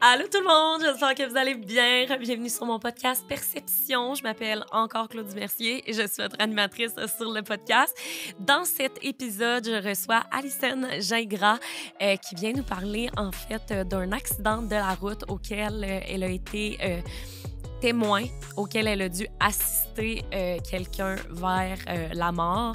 Allô tout le monde, j'espère que vous allez bien. Bienvenue sur mon podcast Perception. Je m'appelle encore Claudie Mercier et je suis votre animatrice sur le podcast. Dans cet épisode, je reçois Alison Gingras euh, qui vient nous parler en fait d'un accident de la route auquel euh, elle a été... Euh, témoin auquel elle a dû assister euh, quelqu'un vers euh, la mort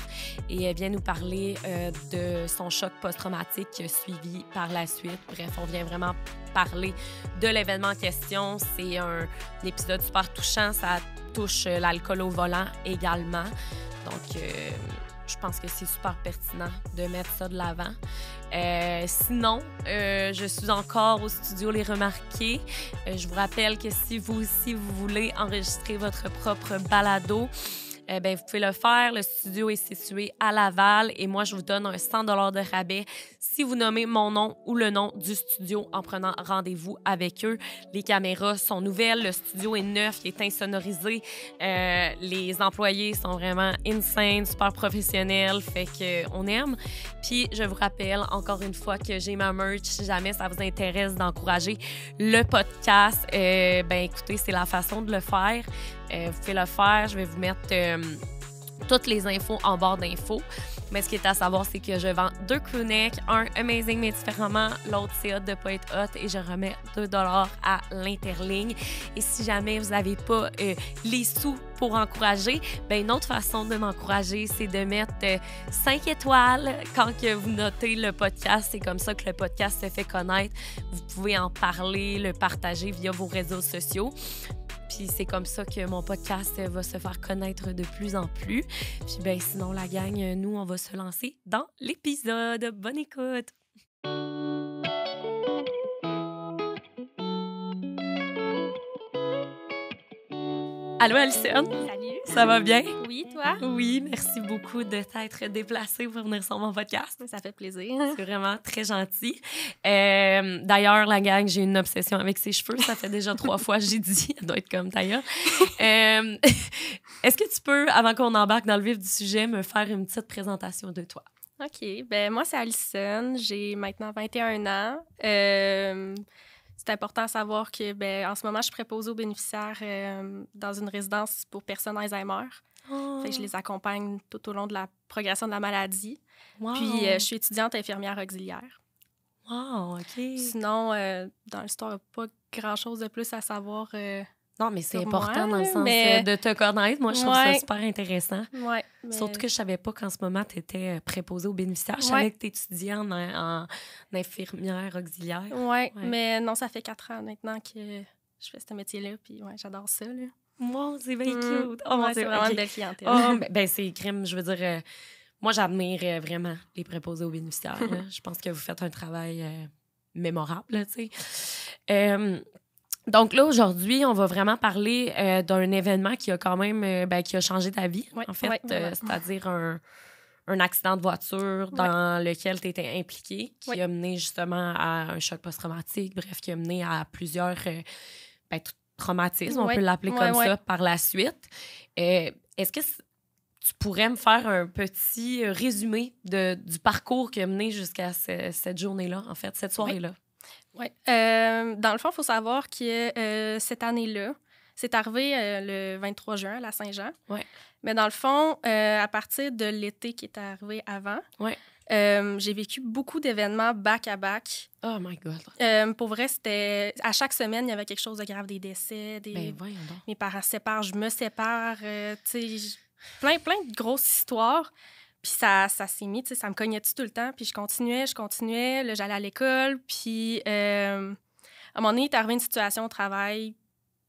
et elle vient nous parler euh, de son choc post-traumatique suivi par la suite. Bref, on vient vraiment parler de l'événement en question. C'est un, épisode super touchant, ça touche l'alcool au volant également. Donc, je pense que c'est super pertinent de mettre ça de l'avant. Euh, sinon, euh, je suis encore au studio Les Remarqués. Euh, je vous rappelle que si vous aussi vous voulez enregistrer votre propre balado, eh ben, vous pouvez le faire. Le studio est situé à Laval et moi, je vous donne un 100 de rabais si vous nommez mon nom ou le nom du studio en prenant rendez-vous avec eux. Les caméras sont nouvelles, le studio est neuf, il est insonorisé. Euh, les employés sont vraiment insane, super professionnels, fait qu'on euh, aime. Puis, je vous rappelle encore une fois que j'ai ma merch si jamais ça vous intéresse d'encourager le podcast. Euh, ben écoutez, c'est la façon de le faire. Euh, vous pouvez le faire. Je vais vous mettre euh, toutes les infos en barre d'infos. Mais ce qui est à savoir, c'est que je vends deux crewnecks, un Amazing mais différemment, l'autre c'est Hot de pas être hot et je remets 2 à l'interligne. Et si jamais vous n'avez pas euh, les sous pour encourager, ben une autre façon de m'encourager, c'est de mettre cinq 5 étoiles quand que vous notez le podcast. C'est comme ça que le podcast se fait connaître. Vous pouvez en parler, le partager via vos réseaux sociaux. Puis c'est comme ça que mon podcast va se faire connaître de plus en plus. Puis ben sinon la gang, nous on va se lancer dans l'épisode. Bonne écoute. Allô, Alison. Salut. Ça va bien? Oui, toi? Oui, merci beaucoup de t'être déplacée pour venir sur mon podcast. Ça fait plaisir. C'est vraiment très gentil. Euh, d'ailleurs, la gang, j'ai une obsession avec ses cheveux. Ça fait déjà trois fois que j'ai dit. Elle doit être comme d'ailleurs. Est-ce que tu peux, avant qu'on embarque dans le vif du sujet, me faire une petite présentation de toi? OK. Ben, moi, c'est Alison. J'ai maintenant 21 ans. Euh c'est important à savoir que ben, en ce moment, je suis aux bénéficiaires euh, dans une résidence pour personnes Alzheimer. je oh. les accompagne tout au long de la progression de la maladie. Puis euh, je suis étudiante infirmière auxiliaire. Wow, OK. Sinon, euh, dans l'histoire, pas grand-chose de plus à savoir mais c'est important dans le sens euh, de te connaître. Moi, je trouve ça super intéressant. Surtout que je savais pas qu'en ce moment, tu étais euh, préposée aux bénéficiaires. Je savais que tu étudiais euh, en, infirmière auxiliaire. Oui, mais non, ça fait quatre ans maintenant que je fais ce métier-là. Puis ouais, j'adore ça. Là. c'est bien mm. Oh, c'est vraiment de la clientèle. Oh, ben, ben, c'est crime. Je veux dire, moi, j'admire vraiment les préposés aux bénéficiaires. je pense que vous faites un travail mémorable, tu sais. Donc là, aujourd'hui, on va vraiment parler euh, d'un événement qui a quand même euh, ben, qui a changé ta vie, en fait, euh, c'est-à-dire un, accident de voiture dans lequel tu étais impliqué, qui a mené justement à un choc post-traumatique, bref, qui a mené à plusieurs ben, traumatismes, on peut l'appeler comme ça, par la suite. Est-ce que tu pourrais me faire un petit résumé de, du parcours qui a mené jusqu'à cette journée-là, en fait, cette soirée-là? Oui. Euh, dans le fond, il faut savoir que euh, cette année-là, c'est arrivé euh, le 23 juin à la Saint-Jean. Ouais. Mais dans le fond, à partir de l'été qui est arrivé avant, ouais. j'ai vécu beaucoup d'événements back-à-back. Oh my God. pour vrai, c'était. À chaque semaine, il y avait quelque chose de grave, des décès, des. Ben, Mes parents se séparent, je me sépare, tu sais, plein, plein de grosses histoires. Puis ça, ça s'est mis, tu sais, ça me cognait tout le temps. Puis je continuais, je continuais. Là, j'allais à l'école. Puis euh, à un moment donné, est arrivé une situation au travail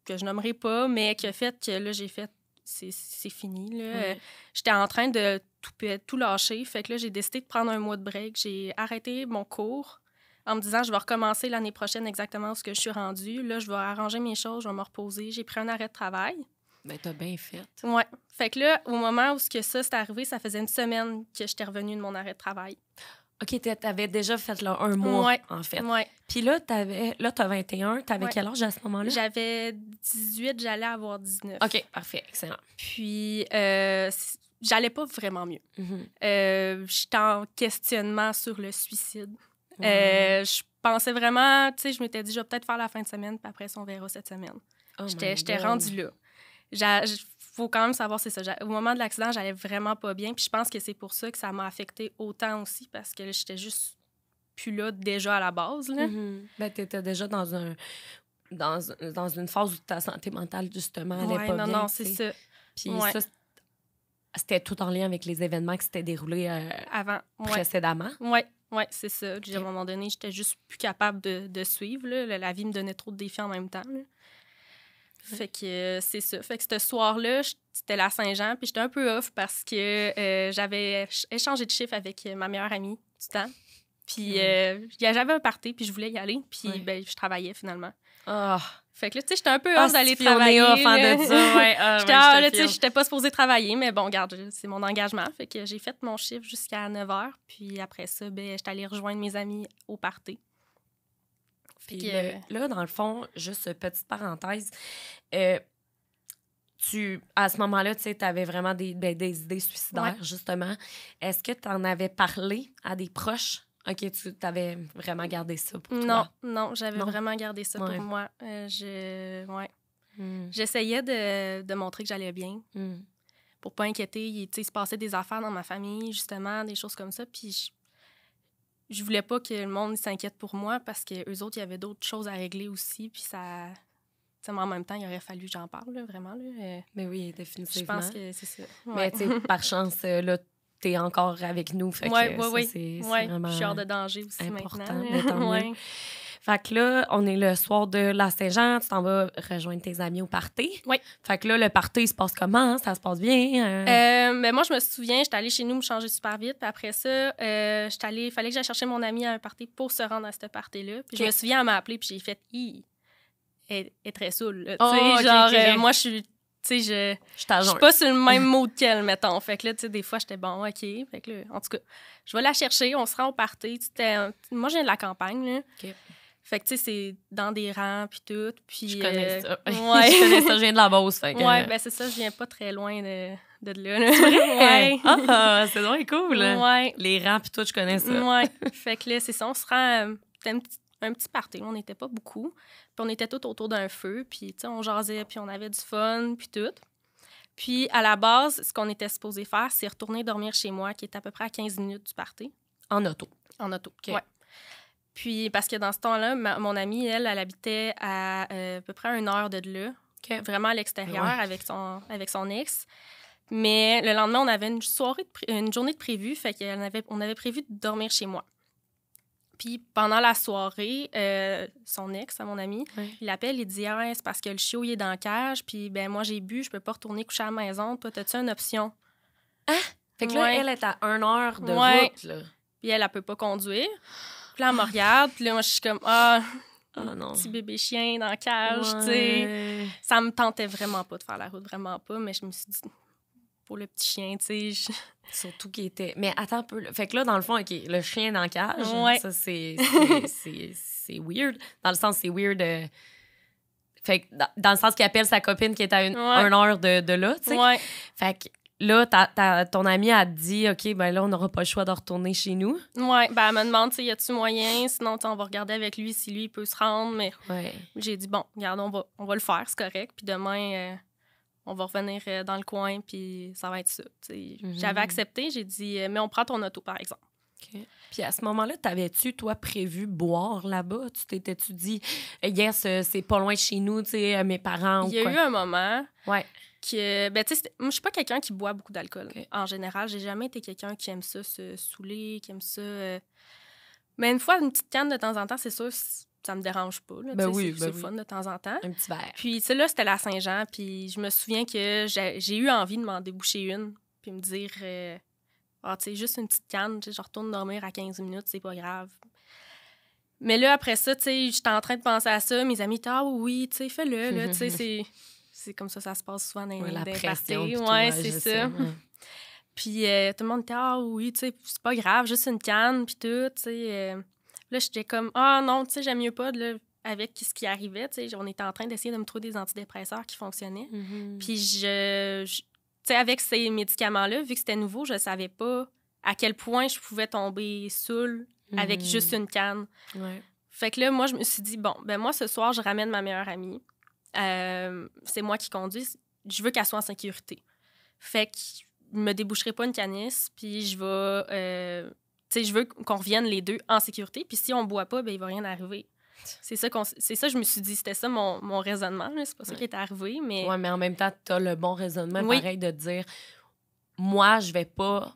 que je n'aimerais pas, mais qui a fait que là, j'ai fait, c'est, fini. Euh, j'étais en train de tout, tout lâcher. Fait que là, j'ai décidé de prendre un mois de break. J'ai arrêté mon cours en me disant, je vais recommencer l'année prochaine exactement ce que je suis rendue. Là, je vais arranger mes choses, je vais me reposer. J'ai pris un arrêt de travail. Ben, t'as bien fait. Ouais. Fait que là, au moment où que ça s'est arrivé, ça faisait une semaine que j'étais revenue de mon arrêt de travail. OK, t'avais déjà fait là, un mois, en fait. Ouais. Puis là, t'avais, là, t'as 21. T'avais quel âge à ce moment-là? J'avais 18, j'allais avoir 19. OK, parfait, excellent. Puis, euh, j'allais pas vraiment mieux. Mhm. Euh, j'étais en questionnement sur le suicide. Euh, je pensais vraiment, tu sais, je m'étais dit, je vais peut-être faire la fin de semaine, puis après on verra cette semaine. Oh j'étais rendue là faut quand même savoir, c'est ça. Au moment de l'accident, j'allais vraiment pas bien. Puis je pense que c'est pour ça que ça m'a affecté autant aussi, parce que j'étais juste plus là déjà à la base. Là. Mm déjà dans un dans, une phase où ta santé mentale, justement, allait pas non, bien. Non, non, c'est ça. Puis ça, c'était tout en lien avec les événements qui s'étaient déroulés euh, Avant. précédemment. Oui, ouais, c'est ça. À un moment donné, j'étais juste plus capable de, suivre. La vie me donnait trop de défis en même temps. Fait que euh, c'est ça. Fait que ce soir-là, là à Saint-Jean, puis j'étais un peu off parce que euh, j'avais échangé de chiffres avec euh, ma meilleure amie du temps. Puis j'avais un party, puis je voulais y aller, puis ben, je travaillais finalement. Ah. Fait que là, tu sais, j'étais un peu ah, off d'aller travailler. off, en de Ouais, j'étais, ah, j'étais pas supposée travailler, mais bon, garde, c'est mon engagement. Fait que j'ai fait mon chiffre jusqu'à 9 h. Puis après ça, ben, j'étais allée rejoindre mes amis au party. Puis euh, là, dans le fond, juste petite parenthèse, euh, tu, à ce moment-là, tu sais, avais vraiment ben, des, idées suicidaires, justement. Est-ce que tu en avais parlé à des proches? OK, tu avais vraiment gardé ça pour toi? Non, non, j'avais vraiment gardé ça pour moi. Euh, je... ouais. Hmm. J'essayais de, montrer que j'allais bien hmm. pour pas inquiéter. Il, il se passait des affaires dans ma famille, justement, des choses comme ça. Puis je voulais pas que le monde s'inquiète pour moi parce que eux autres, il y avait d'autres choses à régler aussi. Puis ça. en même temps, il aurait fallu que j'en parle, vraiment. Euh, mais oui, définitivement. Je pense que c'est ça. Mais par chance, euh, là, tu es encore avec nous. Oui, oui, oui. Je suis hors de danger aussi maintenant. Fait que là, on est le soir de la Saint-Jean, tu t'en vas rejoindre tes amis au party. Oui. Fait que là, le party, il se passe comment? Ça se passe bien? Hein? Euh, mais moi, je me souviens, j'étais allée chez nous me changer super vite. Puis après ça, euh, j'étais allée, fallait que j'aille chercher mon ami à un party pour se rendre à ce party-là. Puis je me souviens, elle m'a appelé, puis j'ai fait, hi, elle est très saoule. Oh, tu sais, genre, euh, moi, je suis tu sais, je je suis pas sur le même mot qu'elle, mettons. Fait que là, tu sais, des fois, j'étais bon, OK. Fait que là, en tout cas, je vais la chercher, on se rend au party. Moi, je viens de la campagne, là. Fait que, tu sais, c'est dans des rangs, puis tout. je connais euh, ça. Ouais. je connais ça, je viens de la Beauce. Fait Ouais, ben c'est ça, je viens pas très loin de, de là. là. ouais. Ah, ah, c'est donc cool. Ouais. Les rangs, puis tout, je connais ça. Ouais. fait que là, c'est ça, on se rend... Euh, un petit, un petit party, on n'était pas beaucoup. Puis on était tout autour d'un feu, puis, tu sais, on jasait, puis on avait du fun, puis tout. Puis, à la base, ce qu'on était supposé faire, c'est retourner dormir chez moi, qui est à peu près à 15 minutes du party. En auto. En auto, OK. Puis, parce que dans ce temps-là, mon amie, elle, elle habitait à euh, à peu près une heure de là, vraiment à l'extérieur avec, son, avec son ex. Mais le lendemain, on avait une, soirée une journée de prévu, fait qu'on avait, on avait prévu de dormir chez moi. Puis pendant la soirée, euh, son ex, à hein, mon ami, il appelle, il dit ah, c'est parce que le chiot il est dans la cage, puis ben moi j'ai bu, je peux pas retourner coucher à la maison. Toi, t'as-tu une option? Hein? Fait que elle est à une heure de route. Là. Puis elle, elle peut pas conduire. Puis là, elle me regarde, là, moi, je suis comme, ah, ah petit bébé chien dans cage, tu sais. Ça me tentait vraiment pas de faire la route, vraiment pas, mais je me suis dit, pour le petit chien, tu sais. Surtout qu'il était. Mais attends un peu. Fait que là, dans le fond, OK, le chien dans la cage, ça, c'est weird. Dans le sens, c'est weird. Euh, fait dans le sens qu'il appelle sa copine qui est à une, heure de, de là, tu sais. Ouais. Fait que là, ton ami a dit, OK, ben là, on n'aura pas le choix de retourner chez nous. Oui, ben elle me demande, y a-tu moyen? Sinon, on va regarder avec lui si lui, il peut se rendre. Mais j'ai dit, bon, regarde, on va, le faire, c'est correct. Puis demain, euh, on va revenir euh, dans le coin, puis ça va être ça. Mm-hmm. J'avais accepté, j'ai dit, euh, mais on prend ton auto, par exemple. Puis à ce moment-là, t'avais-tu, toi, prévu boire là-bas? Tu t'étais-tu dit, yes, c'est pas loin de chez nous, tu sais, mes parents? Il y a eu un moment. Ouais que, ben, tu sais, moi, je suis pas quelqu'un qui boit beaucoup d'alcool. En général, j'ai jamais été quelqu'un qui aime ça se saouler, qui aime ça. Euh, mais une fois, une petite canne de temps en temps, c'est sûr, ça me dérange pas. Là, ben c'est ben fun de temps en temps. Puis, tu là, c'était la Saint-Jean, puis je me souviens que j'ai eu envie de m'en déboucher une, puis me dire, euh, ah, tu sais, juste une petite canne, je retourne dormir à 15 minutes, c'est pas grave. Mais là, après ça, tu sais, j'étais en train de penser à ça. Mes amis étaient, ah oui, tu sais, fais-le, là, tu sais, c'est c'est comme ça ça se passe souvent dans les parties. Ouais, c'est ça. Puis euh, tout le monde était Ah oui, tu sais, c'est pas grave, juste une canne, puis tout. tu sais. Euh. Là, j'étais comme Ah non, tu sais, j'aime mieux pas avec ce qui arrivait. On était en train d'essayer de me trouver des antidépresseurs qui fonctionnaient. Mm-hmm. Puis je, avec ces médicaments-là, vu que c'était nouveau, je savais pas à quel point je pouvais tomber saoul avec mm-hmm. juste une canne. Fait que là, moi, je me suis dit, bon, ben moi, ce soir, je ramène ma meilleure amie. Euh, c'est moi qui conduis, je veux qu'elle soit en sécurité. Fait que je me déboucherai pas une canisse, puis je vais. Euh, tu sais, je veux qu'on revienne les deux en sécurité, puis si on boit pas, ben il va rien arriver. C'est ça, c'est ça, je me suis dit, c'était ça mon, raisonnement. C'est pas ça qui est arrivé, mais... Oui, mais en même temps, tu as le bon raisonnement, pareil, de dire, moi, je vais pas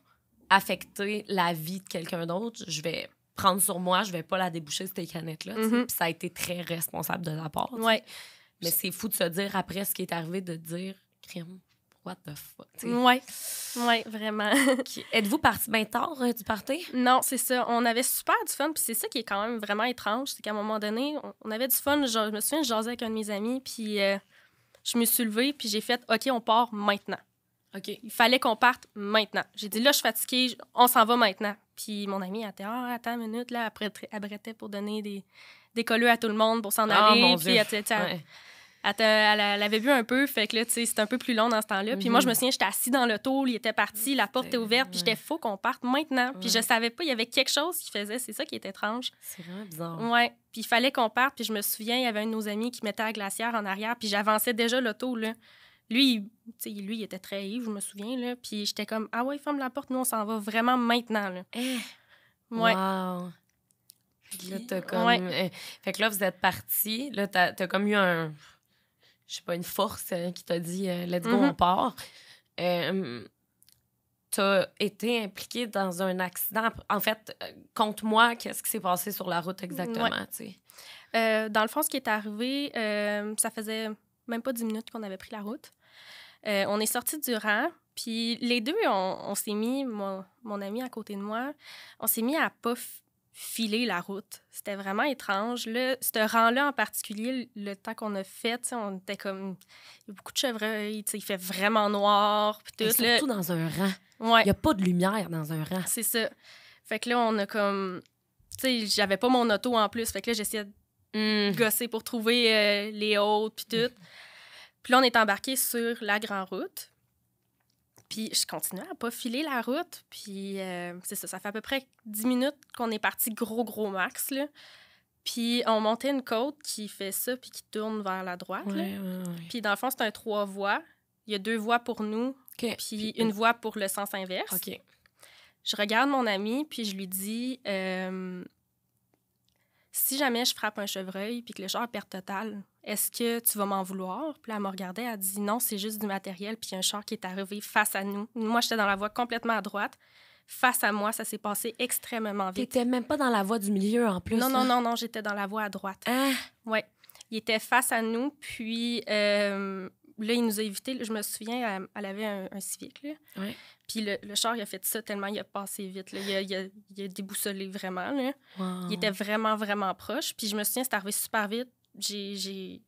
affecter la vie de quelqu'un d'autre. Je vais prendre sur moi, je vais pas la déboucher, cette canette-là. Mm-hmm. Ça a été très responsable de la part. Oui. Mais c'est fou de se dire après ce qui est arrivé, de dire, crime, what the fuck. Oui, ouais, vraiment. Êtes-vous parti bien tard euh, du party? Non, c'est ça. On avait super du fun. Puis c'est ça qui est quand même vraiment étrange. C'est qu'à un moment donné, on avait du fun. Je, me souviens, je jasais avec un de mes amis. Puis euh, je me suis levée. Puis j'ai fait OK, on part maintenant. OK. Il fallait qu'on parte maintenant. J'ai dit là, je suis fatiguée. On s'en va maintenant. Puis mon ami a dit Ah, attends une minute. Là, après prêtait, pour donner des, des à tout le monde pour s'en aller. puis, elle, avait vu un peu, fait que là, c'était un peu plus long dans ce temps-là. Puis moi, je me mhm. souviens, j'étais assis dans l'auto, il était parti, la porte était ouverte, puis j'étais faux qu'on parte maintenant. Puis je savais pas, il y avait quelque chose qui faisait, c'est ça qui était étrange. C'est vraiment bizarre. Ouais. Puis il fallait qu'on parte, puis je me souviens, il y avait un de nos amis qui mettait la glacière en arrière, puis j'avançais déjà l'auto, là. Lui, il, lui, il était très ivre, je me souviens, là. Puis j'étais comme, ah ouais, ferme la porte, nous, on s'en va vraiment maintenant, là. Eh! Ouais. Là, comme. Euh, fait que là, vous êtes parti. Là, t'as as comme eu un. Je sais pas, une force hein, qui t'a dit euh, let's go, mm-hmm. on part. Euh, t'as été impliqué dans un accident. En fait, compte-moi qu'est-ce qui s'est passé sur la route exactement. dans le fond, ce qui est arrivé, ça faisait même pas 10 minutes qu'on avait pris la route. on est sorti du rang, puis les deux, on, s'est mis, mon ami à côté de moi, on s'est mis à pof filer la route. C'était vraiment étrange. Là, ce rang-là en particulier, le temps qu'on a fait, on était comme. Il y a beaucoup de chevreuils, il fait vraiment noir. tout, dans un rang. Il n'y a pas de lumière dans un rang. C'est ça. Fait que là, on a comme. j'avais pas mon auto en plus. Fait que là, j'essayais de hmm. gosser pour trouver euh, les autres, puis tout. Puis là, on est embarqué sur la grande route. Puis je continuais à pas filer la route. Puis euh, c'est ça, ça fait à peu près 10 minutes qu'on est parti gros, gros max. Là. Puis on montait une côte qui fait ça, puis qui tourne vers la droite. Puis dans le fond, c'est un trois voies. Il y a deux voies pour nous, puis, une voie pour le sens inverse. Je regarde mon ami, puis je lui dis euh, si jamais je frappe un chevreuil, puis que le char perd total, est-ce que tu vas m'en vouloir? Puis là, elle m'a regardait, elle a dit non, c'est juste du matériel. Puis un char qui est arrivé face à nous. Moi, j'étais dans la voie complètement à droite. Face à moi, ça s'est passé extrêmement vite. T'étais même pas dans la voie du milieu en plus. Non, non, non, non, j'étais dans la voie à droite. Ah! Ouais. Il était face à nous, puis euh, là, il nous a évité. Je me souviens, elle, avait un, civic civique. Puis le, char, il a fait ça tellement il a passé vite. Il, a, déboussolé vraiment. Il était vraiment, vraiment proche. Puis je me souviens, c'est arrivé super vite j'ai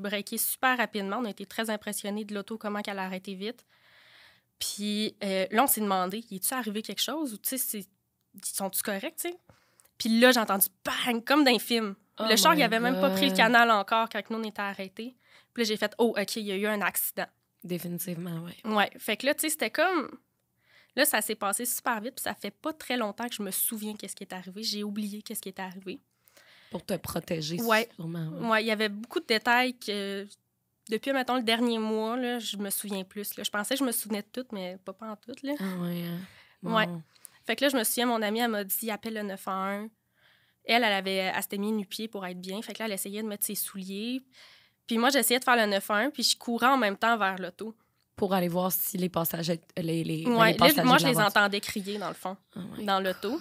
breaké super rapidement. On a été très impressionnés de l'auto, comment qu'elle a arrêté vite. Puis euh, là, on s'est demandé, y est-tu arrivé quelque chose ou, tu sais, sont-tu corrects, tu Puis là, j'ai entendu bang, comme d'un film. Oh le char, il avait même pas pris le canal encore quand nous, on était arrêtés. Puis là, j'ai fait, oh, OK, il y a eu un accident. Définitivement, oui. Ouais. Fait que là, tu sais, c'était comme. Là, ça s'est passé super vite, puis ça fait pas très longtemps que je me souviens qu'est-ce qui est arrivé. J'ai oublié qu'est-ce qui est arrivé. Pour te protéger, sûrement. Oui, il y avait beaucoup de détails que, depuis, mettons, le dernier mois, là, je me souviens plus. Je pensais que je me souvenais de tout, mais pas, pas en tout. Là. Ah oui, hein. Fait que là, je me souviens, mon amie, elle m'a dit « appelle le 911 ». Elle, elle, avait, elle s'était mis nu-pied pour être bien. Fait que là, elle essayait de mettre ses souliers. Puis moi, j'essayais de faire le 9 puis je courais en même temps vers l'auto. Pour aller voir si les passagers. Les, les, moi, je les entendais crier, dans le fond, oh dans l'auto.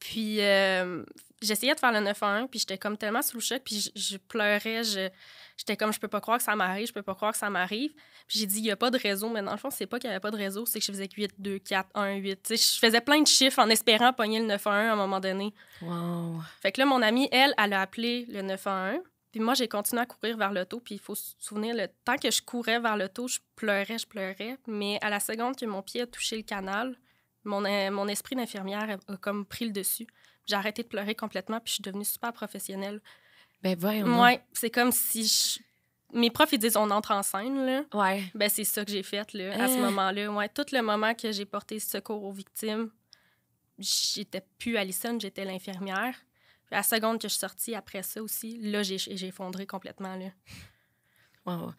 Puis, euh, j'essayais de faire le 9-1, puis j'étais comme tellement sous le choc, puis je, pleurais, je, j'étais comme, je peux pas croire que ça m'arrive, je peux pas croire que ça m'arrive. Puis j'ai dit, il y a pas de réseau, mais dans le fond, c'est pas qu'il y avait pas de réseau, c'est que je faisais 8, 2, 4, 1, 8. je faisais plein de chiffres en espérant pogner le 9-1 à un moment donné. Wow. Fait que là, mon amie, elle, elle a appelé le 9-1. Puis moi, j'ai continué à courir vers l'auto. Puis il faut se souvenir, le temps que je courais vers l'auto, je pleurais, je pleurais. Mais à la seconde que mon pied a touché le canal, mon, euh, mon esprit d'infirmière a comme pris le dessus. J'ai arrêté de pleurer complètement, puis je suis devenue super professionnelle. Ben voyons. Ouais, c'est comme si mes profs ils disent on entre en scène là. Ouais. Ben c'est ça que j'ai fait là, à ce eh. moment-là. Ouais, tout le moment que j'ai porté secours aux victimes, j'étais plus Allison, j'étais l'infirmière. La seconde que je suis sortie après ça aussi, là j'ai effondré complètement là. Wow.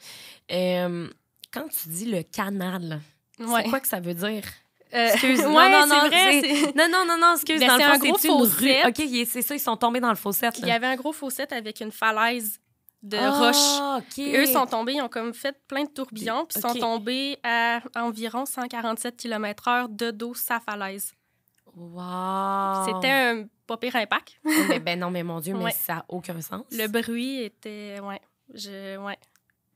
Euh, quand tu dis le canal, c'est quoi que ça veut dire? Euh, excuse. non, non, non, vrai, non, non, non, non, excuse. Mais ben, dans un gros faussette. OK, c'est ça, ils sont tombés dans le fossette. Il y avait un gros fossette avec une falaise de ah, roche. roches. Eux sont tombés, ils ont comme fait plein de tourbillons, puis sont tombés à environ 147 km/h de dos sa falaise. Wow! C'était un pas pire impact. Oh, ben non, mais mon Dieu, mais ça n'a aucun sens. Le bruit était. Ouais. Je... ouais.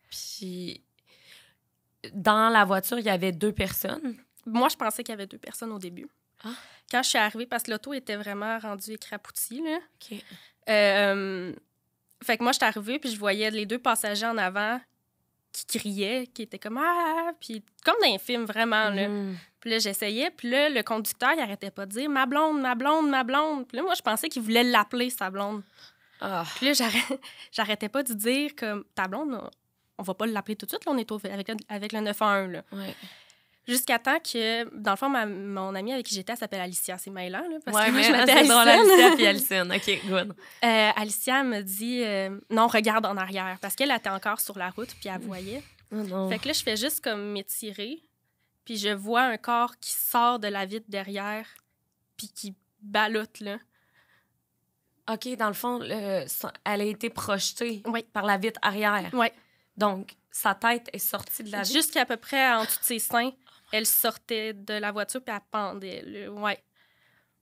Puis, dans la voiture, il y avait deux personnes. Moi, je pensais qu'il y avait deux personnes au début. Ah. Quand je suis arrivée, parce que l'auto était vraiment rendue écrapoutie. Là. OK. Euh, fait que moi, je suis arrivée, puis je voyais les deux passagers en avant qui criaient, qui étaient comme Ah! Puis comme dans un film, vraiment. Là. Mm. Puis là, j'essayais, puis là, le conducteur, il arrêtait pas de dire Ma blonde, ma blonde, ma blonde. Puis là, moi, je pensais qu'il voulait l'appeler, sa blonde. Ah! Puis là, j'arrêtais pas de dire comme Ta blonde, on va pas l'appeler tout de suite, là, on est au... avec, le... avec le 911. Là. Ouais. Jusqu'à temps que, dans le fond, mon amie avec qui j'étais, s'appelle Alicia, c'est Maïla, là, parce que je m'appelle Alicia. Alicia puis Alicine. OK, good. Euh, Alicia me dit euh, non, regarde en arrière, parce qu'elle était encore sur la route, puis elle voyait. Oh fait que là, je fais juste comme m'étirer, puis je vois un corps qui sort de la vitre derrière, puis qui baloute, là. OK, dans le fond, elle a été projetée par la vitre arrière. Oui. Donc, sa tête est sortie de la vitre. Jusqu'à peu près en toutes ses seins. Elle sortait de la voiture puis elle pendait. Ouais.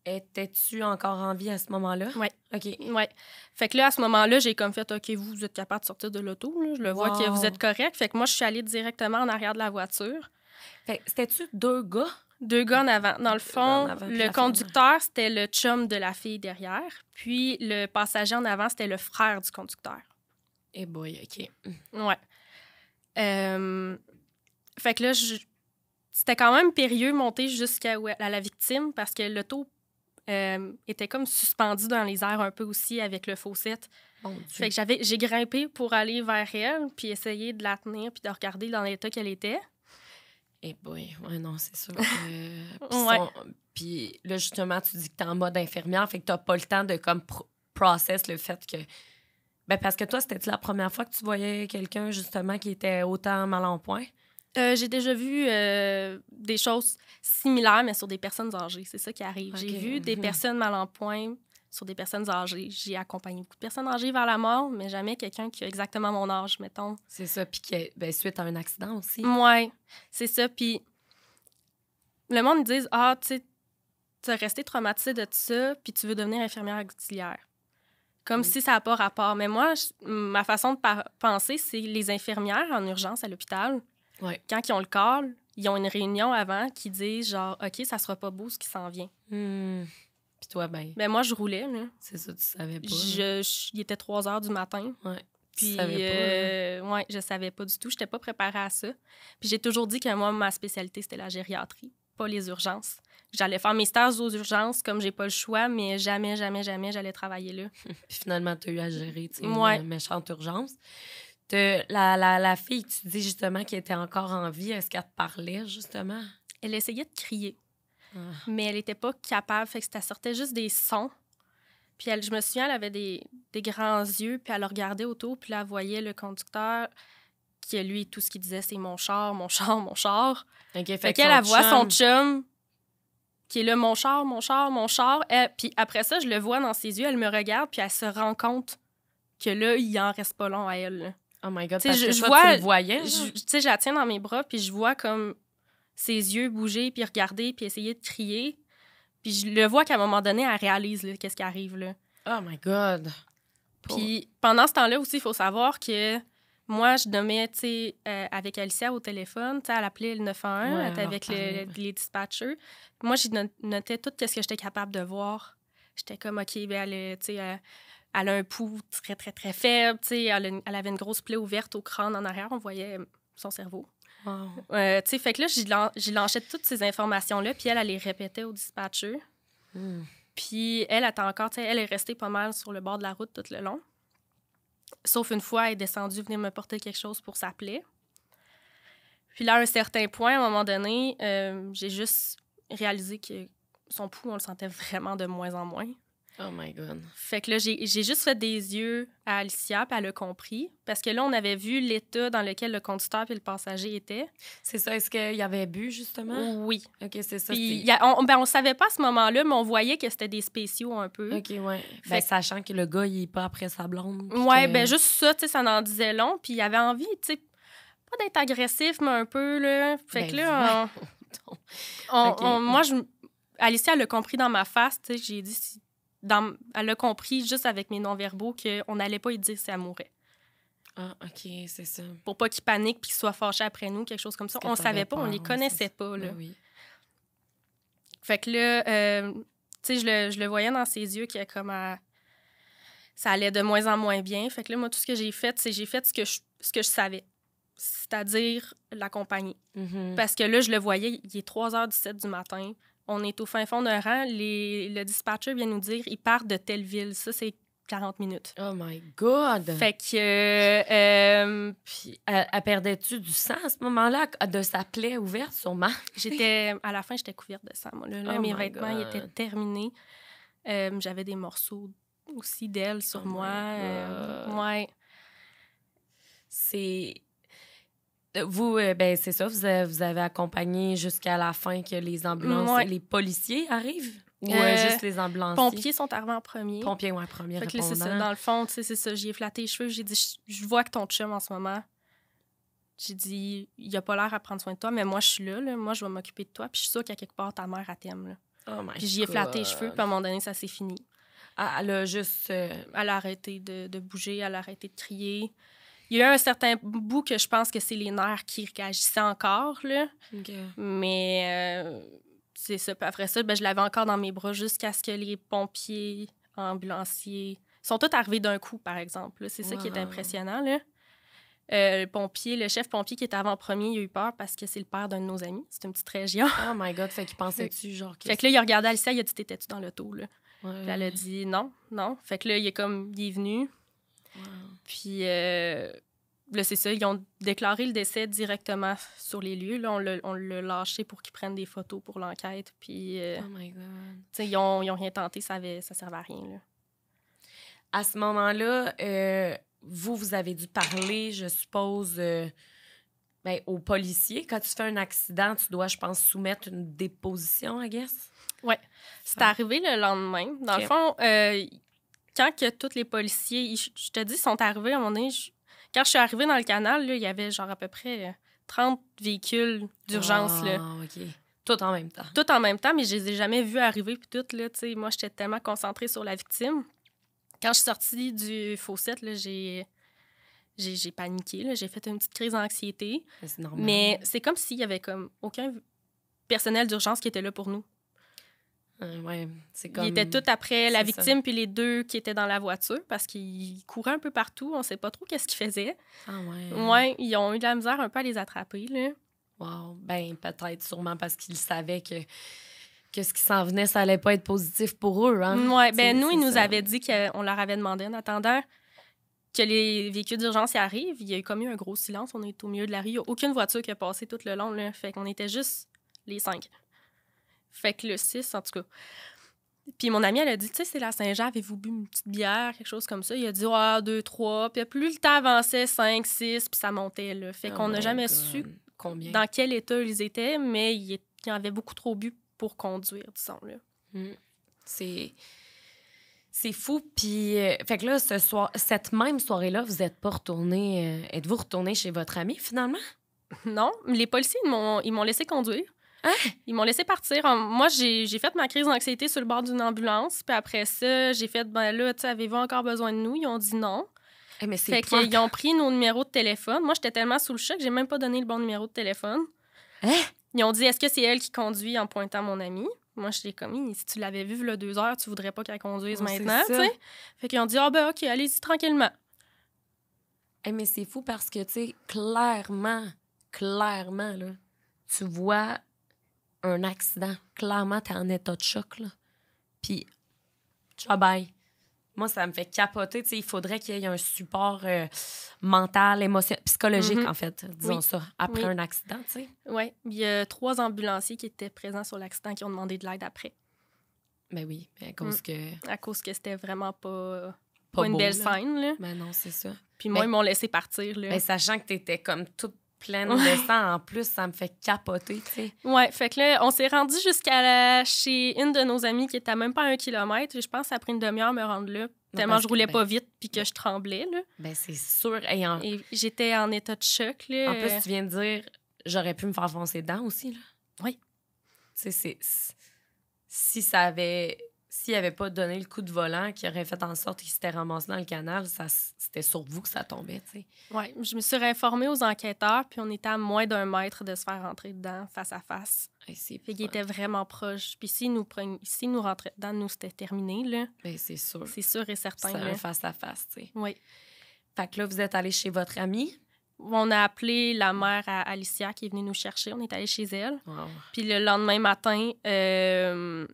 Étais-tu encore en vie à ce moment-là? Oui. OK. Ouais. Fait que là, à ce moment-là, j'ai comme fait OK, vous, vous êtes capable de sortir de l'auto. Je le vois que vous êtes correct. Fait que moi, je suis allée directement en arrière de la voiture. Fait c'était-tu deux gars? Deux gars en avant. Dans le fond, le conducteur, c'était le chum de la fille derrière. Puis le passager en avant, c'était le frère du conducteur. Eh boy, OK. Ouais. Euh, fait que là, je c'était quand même périlleux monter jusqu'à la victime parce que le taux euh, était comme suspendu dans les airs un peu aussi avec le faucette. fait que j'avais, j'ai grimpé pour aller vers elle, puis essayer de la tenir, puis de regarder dans l'état qu'elle était. Et eh ouais, non, c'est sûr. Euh, puis, là, justement, tu dis que t'es en mode infirmière, fait que t'as pas le temps de comme process le fait que. Ben, parce que toi, c'était la première fois que tu voyais quelqu'un, justement, qui était autant mal en point? Euh, j'ai déjà vu euh, des choses similaires, mais sur des personnes âgées. C'est ça qui arrive. J'ai vu des mhm. personnes mal en point sur des personnes âgées. J'ai accompagné beaucoup de personnes âgées vers la mort, mais jamais quelqu'un qui a exactement mon âge, mettons. C'est ça. Puis qui ben, suite à un accident aussi. Oui, c'est ça. Puis le monde me dit Ah, tu sais, tu as resté traumatisé de ça, puis tu veux devenir infirmière auxiliaire. Comme si ça n'a pas rapport. Mais moi, ma façon de penser, c'est les infirmières en urgence à l'hôpital quand ils ont le call, ils ont une réunion avant qui dit genre, OK, ça sera pas beau ce qui s'en vient. Hmm. Puis toi, ben. Ben, moi, je roulais, là. C'est ça, tu savais pas. Je, il était 3 heures du matin. Ouais. Puis, savais pas, euh, ouais, je savais pas du tout. J'étais pas préparée à ça. Puis j'ai toujours dit que moi, ma spécialité, c'était la gériatrie, pas les urgences. J'allais faire mes stages aux urgences comme j'ai pas le choix, mais jamais, jamais, jamais j'allais travailler là. Puis finalement, tu as eu à gérer tu une méchante urgence. La, la, la, fille, tu dis justement qu'elle était encore en vie, est-ce qu'elle te parlait justement? Elle essayait de crier, ah. mais elle n'était pas capable, fait que ça sortait juste des sons. Puis elle, je me souviens, elle avait des, grands yeux, puis elle regardait autour, puis là, elle voyait le conducteur qui, lui, tout ce qu'il disait, c'est mon char, mon char, mon char. fait, qu'elle, elle voit son chum qui est là, mon char, mon char, mon char. et eh, puis après ça, je le vois dans ses yeux, elle me regarde, puis elle se rend compte que là, il en reste pas long à elle. Oh my God, parce je, que je vois, tu le voyais. Tu sais, je la tiens dans mes bras, puis je vois comme ses yeux bouger, puis regarder, puis essayer de crier. Puis je le vois qu'à un moment donné, elle réalise qu'est-ce qui arrive. Là. Oh my God! Puis pendant ce temps-là aussi, il faut savoir que moi, je nommais, tu euh, avec Alicia au téléphone, tu sais, elle appelait le 911, avec les dispatchers. Moi, j'ai notais tout ce que j'étais capable de voir. J'étais comme, OK, ben, elle, tu sais, euh, elle a un pouls très, très, très faible. Elle, elle, avait une grosse plaie ouverte au crâne en arrière. On voyait son cerveau. Wow. Euh, fait que là, j'ai lâché toutes ces informations-là, puis elle, elle les répétait au dispatcher. Hmm. Puis elle, elle, encore, elle est restée pas mal sur le bord de la route tout le long. Sauf une fois, elle est descendue venir me porter quelque chose pour sa plaie. Puis là, à un certain point, à un moment donné, euh, j'ai juste réalisé que son pouls, on le sentait vraiment de moins en moins. Oh my God. Fait que là, j'ai juste fait des yeux à Alicia, puis elle a compris. Parce que là, on avait vu l'état dans lequel le conducteur et le passager étaient. C'est ça, est-ce qu'il avait bu, justement? Oui. OK, c'est ça. Puis, on, ne ben, savait pas à ce moment-là, mais on voyait que c'était des spéciaux un peu. OK, ouais. Fait ben, sachant que le gars, il est pas après sa blonde. Ouais, ben juste ça, tu sais, ça en disait long. Puis il avait envie, tu sais, pas d'être agressif, mais un peu, là. Fait que ben, là, on... moi, je... Alicia, elle a compris dans ma face, tu sais, j'ai dit... Si elle a compris juste avec mes non-verbaux qu'on n'allait pas y dire si elle mourait. Ah, OK, c'est ça. Pour pas qu'il panique puis qu'il soit fâché après nous, quelque chose comme ça. On savait pas, on les hein, connaissait pas. Là. Ben oui. Fait que là, euh, tu sais, je le, voyais dans ses yeux qui est comme ça allait de moins en moins bien. Fait que là, moi, tout ce que j'ai fait, c'est j'ai fait ce que je, ce que je savais, c'est-à-dire l'accompagner. Mm-hmm. Parce que là, je le voyais, il est 3h17 du matin on est au fin fond d'un rang, le dispatcher vient nous dire il part de telle ville. Ça, c'est 40 minutes. Oh my God! Fait que. Euh, euh, puis, elle, euh, perdait-tu du sang à ce moment-là, de sa plaie ouverte, sûrement? j'étais. À la fin, j'étais couverte de sang. Moi, oh mes vêtements étaient terminés. J'avais des morceaux aussi d'elle sur oh moi. Ouais. C'est. Euh, vous, euh, ben, c'est ça, vous avez, accompagné jusqu'à la fin que les ambulances, les policiers arrivent? Ou euh, juste les Les Pompiers sont arrivés en premier. Pompiers, ouais, premier fait que, ça, Dans le fond, c'est ça, j'ai flatté les cheveux, j'ai dit, je vois que ton chum en ce moment, j'ai dit, il a pas l'air à prendre soin de toi, mais moi, je suis là, moi, je vais m'occuper de toi, puis je suis sûre qu'à quelque part, ta mère, elle t'aime, oh puis j'y ai flatté les cheveux, puis à un moment donné, ça s'est fini. Ah, elle a juste... elle arrêté de, de, bouger, elle a arrêté de crier. Il y a eu un certain bout que je pense que c'est les nerfs qui réagissaient encore, là. Mais euh, c'est ça. après ça, ben, je l'avais encore dans mes bras jusqu'à ce que les pompiers, ambulanciers, Ils sont tous arrivés d'un coup, par exemple. C'est ça qui est impressionnant, euh, le pompier, le chef pompier qui était avant premier, il a eu peur parce que c'est le père d'un de nos amis. C'est une petite région. Oh my God, fait qu'il pensait-tu, genre. fait que là, il a regardé Alicia, il a dit T'étais-tu dans l'auto, là elle a dit Non, non. Fait que là, il est comme, il est venu. Puis euh, là, c'est ça, ils ont déclaré le décès directement sur les lieux. Là, on l'a lâché pour qu'ils prennent des photos pour l'enquête. Puis, euh, oh my God. Ils ont, ils rien tenté, ça, ne ça servait à rien. Là. À ce moment-là, euh, vous, vous avez dû parler, je suppose, euh, ben, aux policiers. Quand tu fais un accident, tu dois, je pense, soumettre une déposition, I guess? Oui. C'est arrivé le lendemain. Dans le fond, quand que tous les policiers, je te dis, sont arrivés, à mon quand je suis arrivée dans le canal, il y avait genre à peu près 30 euh, véhicules d'urgence. Ah, Tout en même temps. Tout en même temps, mais je les ai jamais vus arriver. Puis tout, là, tu sais, moi, j'étais tellement concentrée sur la victime. Quand je suis sortie du fossette, là, j'ai j'ai paniqué, j'ai fait une petite crise d'anxiété. Mais c'est comme s'il n'y avait comme aucun personnel d'urgence qui était là pour nous. Euh, Il était tout après la victime puis les deux qui étaient dans la voiture parce qu'ils couraient un peu partout. On ne sait pas trop qu'est-ce qu'ils faisaient. Ah ouais. ils ont eu de la misère un peu à les attraper. Là. Ben, peut-être, sûrement parce qu'ils savaient que, que ce qui s'en venait, ça allait pas être positif pour eux. Hein? Mm, ouais, ben nous, ils nous avaient dit qu'on leur avait demandé en attendant que les véhicules d'urgence y arrivent. Il y a eu comme eu un gros silence. On est au milieu de la rue. Il n'y a aucune voiture qui a passé tout le long. Là. Fait qu'on était juste les cinq. Fait que le 6, en tout cas. Puis mon amie, elle a dit, tu sais, c'est la Saint-Jean, avez-vous bu une petite bière, quelque chose comme ça? Il a dit, ah, deux, trois. Puis plus le temps avançait, cinq, six, puis ça montait, là. Fait oh qu'on n'a jamais su Combien? dans quel état ils étaient, mais ils en avaient beaucoup trop bu pour conduire, disons, là. Hmm. C'est. C'est fou. Puis, euh, fait que là, ce soir, cette même soirée-là, vous n'êtes pas retourné. Euh, êtes-vous retourné chez votre ami, finalement? Non. Les policiers, ils m'ont laissé conduire. Hein? Ils m'ont laissé partir. Moi, j'ai fait ma crise d'anxiété sur le bord d'une ambulance. Puis après ça, j'ai fait, ben là, tu avez-vous encore besoin de nous? Ils ont dit non. Eh, mais fait ils ont pris nos numéros de téléphone. Moi, j'étais tellement sous le choc, j'ai même pas donné le bon numéro de téléphone. Hein? Ils ont dit, est-ce que c'est elle qui conduit en pointant mon ami? Moi, je l'ai commis. Si tu l'avais vu, là, deux heures, tu voudrais pas qu'elle conduise oh, maintenant, tu sais? Fait qu'ils ont dit, ah, ben, OK, allez-y tranquillement. Eh mais c'est fou parce que, tu sais, clairement, clairement, là, tu vois un accident. Clairement, t'es en état de choc, là. Puis, tu bye. Moi, ça me fait capoter. il faudrait qu'il y ait un support euh, mental, émotionnel, psychologique, mm-hmm. en fait, disons ça, après un accident. Oui. Il y a trois ambulanciers qui étaient présents sur l'accident qui ont demandé de l'aide après. Ben oui, à cause mm. que. À cause que c'était vraiment pas, pas, une belle scène. Là. Ben non, c'est ça. Puis moi, ils m'ont laissé partir. Là. Ben, sachant que t'étais comme toute pleine ouais. en plus, ça me fait capoter, tu sais. Ouais, fait que là, on s'est rendu jusqu'à chez une de nos amies qui était à même pas un kilomètre. je pense que ça a pris une demi-heure me rendre là, tellement je roulais ben, pas vite puis que ben, je tremblais, là. Ben, c'est sûr. Et, j'étais en état de choc, là. En plus, euh. tu viens de dire, j'aurais pu me faire foncer dedans aussi, là. Oui. c'est... Si ça avait s'il n'avait pas donné le coup de volant qui aurait fait en sorte qu'il s'était ramassé dans le canal, ça, c'était sur vous que ça tombait. Oui, je me suis réinformée aux enquêteurs, puis on était à moins d'un mètre de se faire rentrer dedans face à face. Et c'est était vraiment proche. Puis s'il nous, rentraient nous rentrait dedans, nous, c'était terminé. Là. Bien, c'est sûr. C'est sûr et certain. C'est un face à face. sais. Oui. Fait que là, vous êtes allé chez votre amie. On a appelé la mère à Alicia qui est venue nous chercher. On est allé chez elle. Wow. Puis le lendemain matin, euh,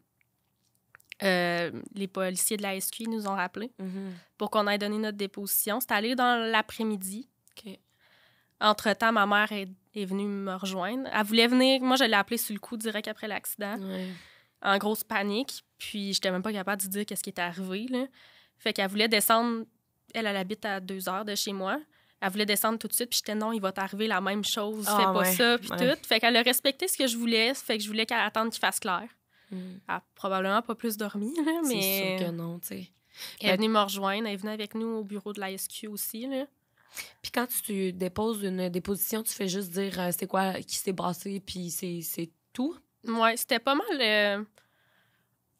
euh, les policiers de la SQ nous ont rappelé mhm. pour qu'on ait donné notre déposition. C'est allé dans l'après-midi. Entre-temps, ma mère est, venue me rejoindre. Elle voulait venir. Moi, je l'ai appelée sur le coup direct après l'accident, en grosse panique. Puis, je n'étais même pas capable de dire qu'est-ce qui était arrivé. Là. Fait qu'elle voulait descendre. Elle, elle habite à deux heures de chez moi. Elle voulait descendre tout de suite, puis j'étais non, il va t'arriver la même chose, ah, fais pas ça, puis tout. Fait qu'elle a respecté ce que je voulais, fait que je voulais qu'elle attende qu'il fasse clair. Mm. Elle a probablement pas plus dormi, là, mais. C'est sûr que non, tu Elle est venue me rejoindre, elle est venue avec nous au bureau de la aussi, là. Puis quand tu déposes une déposition, tu fais juste dire euh, c'est quoi qui s'est passé, puis c'est tout? Oui, c'était pas mal euh,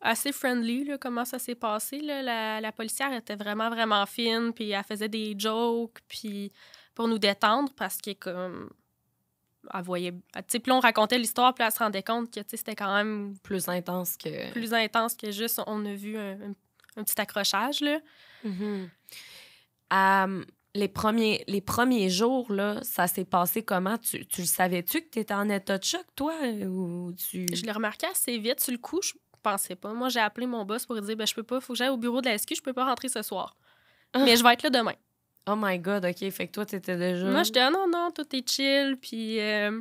assez friendly, là, comment ça s'est passé. Là. La, la, policière était vraiment, vraiment fine, puis elle faisait des jokes, puis pour nous détendre, parce que comme elle voyait. puis on racontait l'histoire, puis elle se rendait compte que c'était quand même. Plus intense que. Plus intense que juste on a vu un, petit accrochage, là. Mm-hmm. les, premiers, les premiers jours, là, ça s'est passé comment? Tu, le savais-tu que tu étais en état de choc, toi? Ou tu... Je l'ai remarqué assez vite. Sur le coup, je pensais pas. Moi, j'ai appelé mon boss pour lui dire ben, Je peux pas, faut que j'aille au bureau de la SQ, je peux pas rentrer ce soir. Ah. mais je vais être là demain. Oh my God, OK. Fait que toi, t'étais déjà. Moi, j'étais, ah non, non, tout est chill. Puis euh,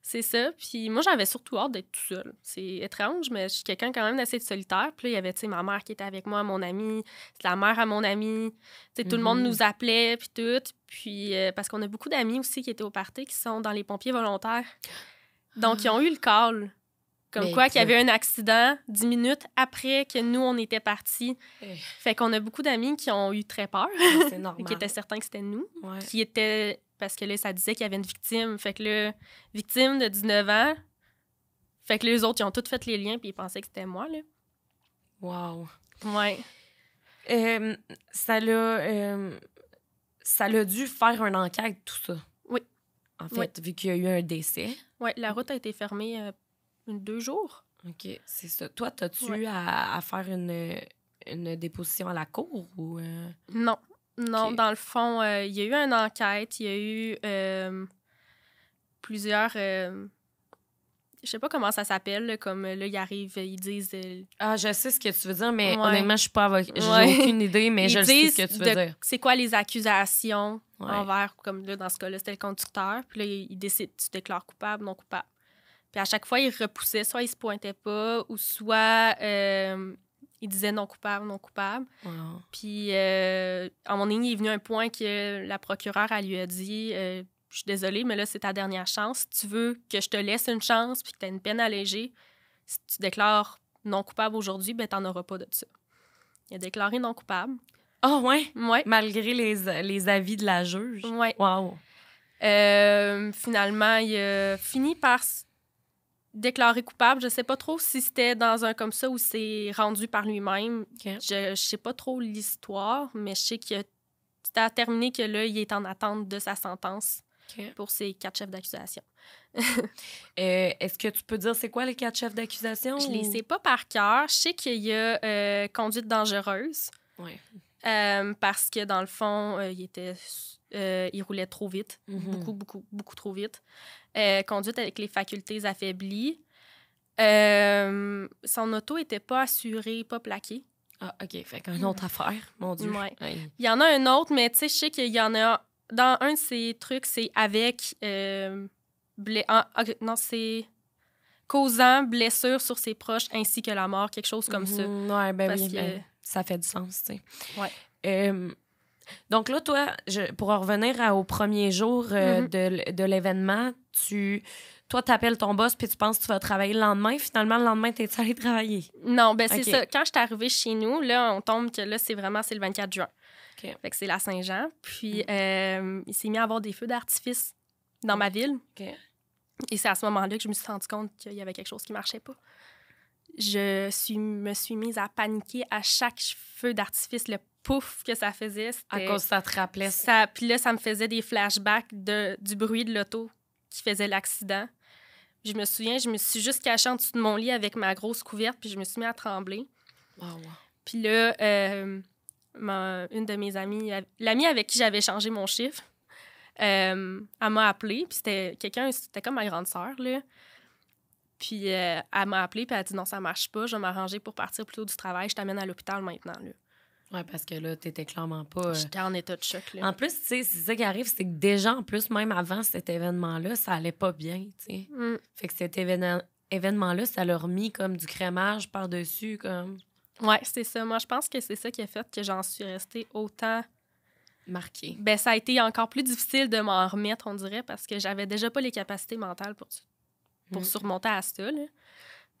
c'est ça. Puis moi, j'avais surtout hâte d'être tout seul. C'est étrange, mais je suis quelqu'un quand même d'assez solitaire. Puis là, il y avait, tu sais, ma mère qui était avec moi, mon ami, la mère à mon ami. Tu sais, tout le monde mm-hmm. nous appelait, puis tout. Puis euh, parce qu'on a beaucoup d'amis aussi qui étaient au party qui sont dans les pompiers volontaires. Donc, ah. ils ont eu le call comme quoi, qu'il y avait un accident dix minutes après que nous, on était partis. Eh. Fait qu'on a beaucoup d'amis qui ont eu très peur. C'est normal. qui étaient certains que c'était nous. Qui étaient. Parce que là, ça disait qu'il y avait une victime. Fait que là, victime de 19 ans. Fait que les autres, ils ont toutes fait les liens puis ils pensaient que c'était moi, là. Wow. Ouais. ça l'a. ça l'a dû faire une enquête, tout ça. Oui. En fait, vu qu'il y a eu un décès. Oui, la route a été fermée euh, deux jours. OK, c'est ça. Toi, t'as-tu as à, à, faire une, une, déposition à la cour ou. Euh? Non. Non, dans le fond, euh, il y a eu une enquête, il y a eu euh, plusieurs. je sais pas comment ça s'appelle, comme là, ils arrivent, ils disent. Ah, je sais ce que tu veux dire, mais honnêtement, je suis pas J'ai aucune idée, mais je sais ce que tu veux dire. C'est quoi les accusations envers, comme là, dans ce cas-là, c'était le conducteur, puis là, ils décident, tu déclares coupable, non coupable. Puis à chaque fois, il repoussait, soit il se pointait pas, ou soit euh, il disait non coupable, non coupable. Puis euh, à mon avis, il est venu un point que la procureure, elle lui a dit euh, Je suis désolée, mais là, c'est ta dernière chance. Si tu veux que je te laisse une chance puis que tu as une peine allégée, si tu déclares non coupable aujourd'hui, ben t'en auras pas de ça. Il a déclaré non coupable. oh, ouais? Malgré les, les, avis de la juge. Ouais. Wow. Euh, finalement, il a fini par déclaré coupable. Je sais pas trop si c'était dans un comme ça ou c'est rendu par lui-même. Je, ne sais pas trop l'histoire, mais je sais que a terminé que là, il est en attente de sa sentence pour ses quatre chefs d'accusation. Euh, est-ce que tu peux dire c'est quoi les quatre chefs d'accusation? Je les sais pas par cœur. Je sais qu'il y a euh, conduite dangereuse. Euh, parce que dans le fond, il était. il roulait trop vite, mhm. beaucoup, beaucoup, beaucoup trop vite. Euh, conduite avec les facultés affaiblies. Euh, son auto n'était pas assurée, pas plaquée. Ah, OK. Fait qu'une autre affaire, mon Dieu. Il y en a un autre, mais tu sais, je sais qu'il y en a. Dans un de ces trucs, c'est avec. Euh, ah, non, c'est. Causant blessure sur ses proches ainsi que la mort, quelque chose comme ça. Mm, ouais, ben oui, ben, ça fait du sens, tu sais. Ouais. Donc là, toi, je, pour en revenir au premier jour euh, mm-hmm. de, de l'événement, tu toi, t'appelles ton boss puis tu penses que tu vas travailler le lendemain. Finalement, le lendemain, t'es allé travailler. Non, ben c'est ça. Quand je suis arrivée chez nous, là, on tombe que là, c'est vraiment c'est le 24 juin. Fait que c'est la Saint-Jean. Puis mm. euh, il s'est mis à avoir des feux d'artifice dans ma ville. Et c'est à ce moment-là que je me suis rendu compte qu'il y avait quelque chose qui marchait pas. Je suis, me suis mise à paniquer à chaque feu d'artifice. Le pouf que ça faisait. À cause ça te rappelait. puis là, ça me faisait des flashbacks de, du bruit de l'auto qui faisait l'accident. Je me souviens, je me suis juste cachée en dessous de mon lit avec ma grosse couverte, puis je me suis mis à trembler. Puis là, euh, une de mes amies, l'amie avec qui j'avais changé mon chiffre, euh, elle m'a appelée, puis c'était quelqu'un, c'était comme ma grande sœur, là. Puis euh, elle m'a appelé, puis elle a dit non, ça marche pas, je vais m'arranger pour partir plus tôt du travail, je t'amène à l'hôpital maintenant, là. Oui, parce que là, t'étais clairement pas. Euh, J'étais en état de choc. Là. En plus, tu sais, c'est ça qui arrive, c'est que déjà, en plus, même avant cet événement-là, ça allait pas bien, tu sais. Mm. Fait que cet événement-là, ça leur mis comme du crémage par-dessus, comme. Ouais, c'est ça. Moi, je pense que c'est ça qui a fait que j'en suis restée autant marquée. Ben, ça a été encore plus difficile de m'en remettre, on dirait, parce que j'avais déjà pas les capacités mentales pour, pour mm. surmonter à ça. Là.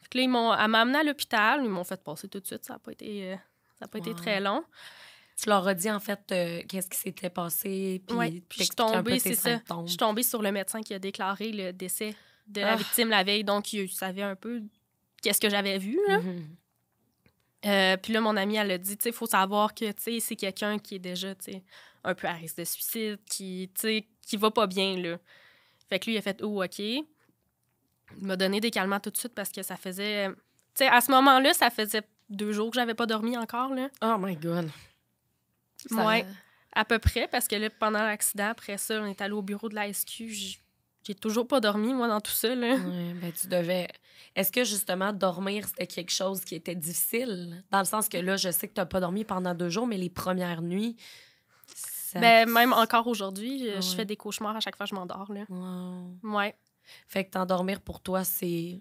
Fait que là, ils m'ont amené à l'hôpital, ils m'ont fait passer tout de suite, ça n'a pas été. Euh, ça n'a pas été très long. Tu leur as dit, en fait, euh, qu'est-ce qui s'était passé, Oui, puis je suis tombée, Je suis sur le médecin qui a déclaré le décès de la ah. victime la veille, donc il savait un peu qu'est-ce que j'avais vu. Mm-hmm. Euh, puis là, mon amie, elle a dit, tu sais, il faut savoir que, tu sais, c'est quelqu'un qui est déjà, tu sais, un peu à risque de suicide, qui, tu sais, qui va pas bien, là. Fait que lui, il a fait, oh, OK. Il m'a donné des calmants tout de suite parce que ça faisait... Tu sais, à ce moment-là, ça faisait deux jours que j'avais pas dormi encore. Là. Oh my God. Ça... Ouais, à peu près, parce que pendant l'accident, après ça, on est allé au bureau de la SQ. J'ai toujours pas dormi, moi, dans tout ça. Là. Ouais, ben, tu devais. Est-ce que justement, dormir, c'était quelque chose qui était difficile? Dans le sens que là, je sais que tu n'as pas dormi pendant deux jours, mais les premières nuits. Ça... Ben, même encore aujourd'hui, je ah fais des cauchemars à chaque fois que je m'endors. Là. Ouais. Fait que t'endormir pour toi, c'est.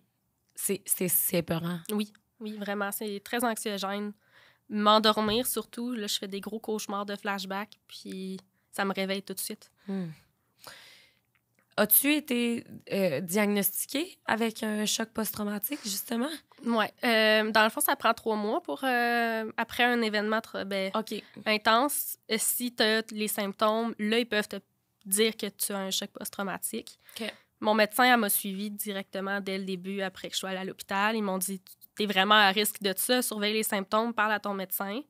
C'est, c'est, c'est Oui. Oui, vraiment, c'est très anxiogène. M'endormir surtout, là, je fais des gros cauchemars de flashback, puis ça me réveille tout de suite. Hmm. As-tu été euh, diagnostiqué avec un choc post-traumatique, justement? Oui. Euh, dans le fond, ça prend trois mois pour euh, après un événement ben, intense. Si tu as les symptômes, là, ils peuvent te dire que tu as un choc post-traumatique. Mon médecin m'a suivi directement dès le début après que je sois allée à l'hôpital. Ils m'ont dit tu vraiment à risque de ça, surveille les symptômes, parle à ton médecin.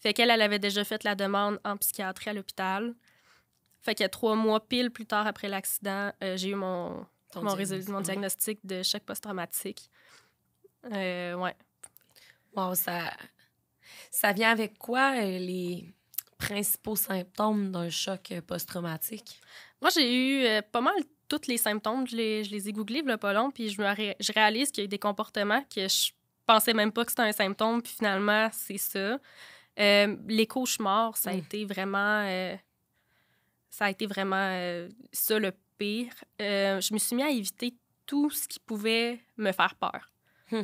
Fait qu'elle, elle avait déjà fait la demande en psychiatrie à l'hôpital. Fait que trois mois pile plus tard après l'accident, euh, j'ai eu mon, mon, mhm. diagnostic. de choc post-traumatique. Euh, ouais. Wow, ça, ça vient avec quoi euh, les principaux symptômes d'un choc post-traumatique? Moi, j'ai eu pas mal tous les symptômes. Je les, je les ai googlés, pas long, puis je, je réalise qu'il y a des comportements que je pensais même pas que c'était un symptôme, puis finalement, c'est ça. Euh, les cauchemars, ça a mm. été vraiment. Euh, ça a été vraiment euh, ça le pire. je me suis mis à éviter tout ce qui pouvait me faire peur. Hmm.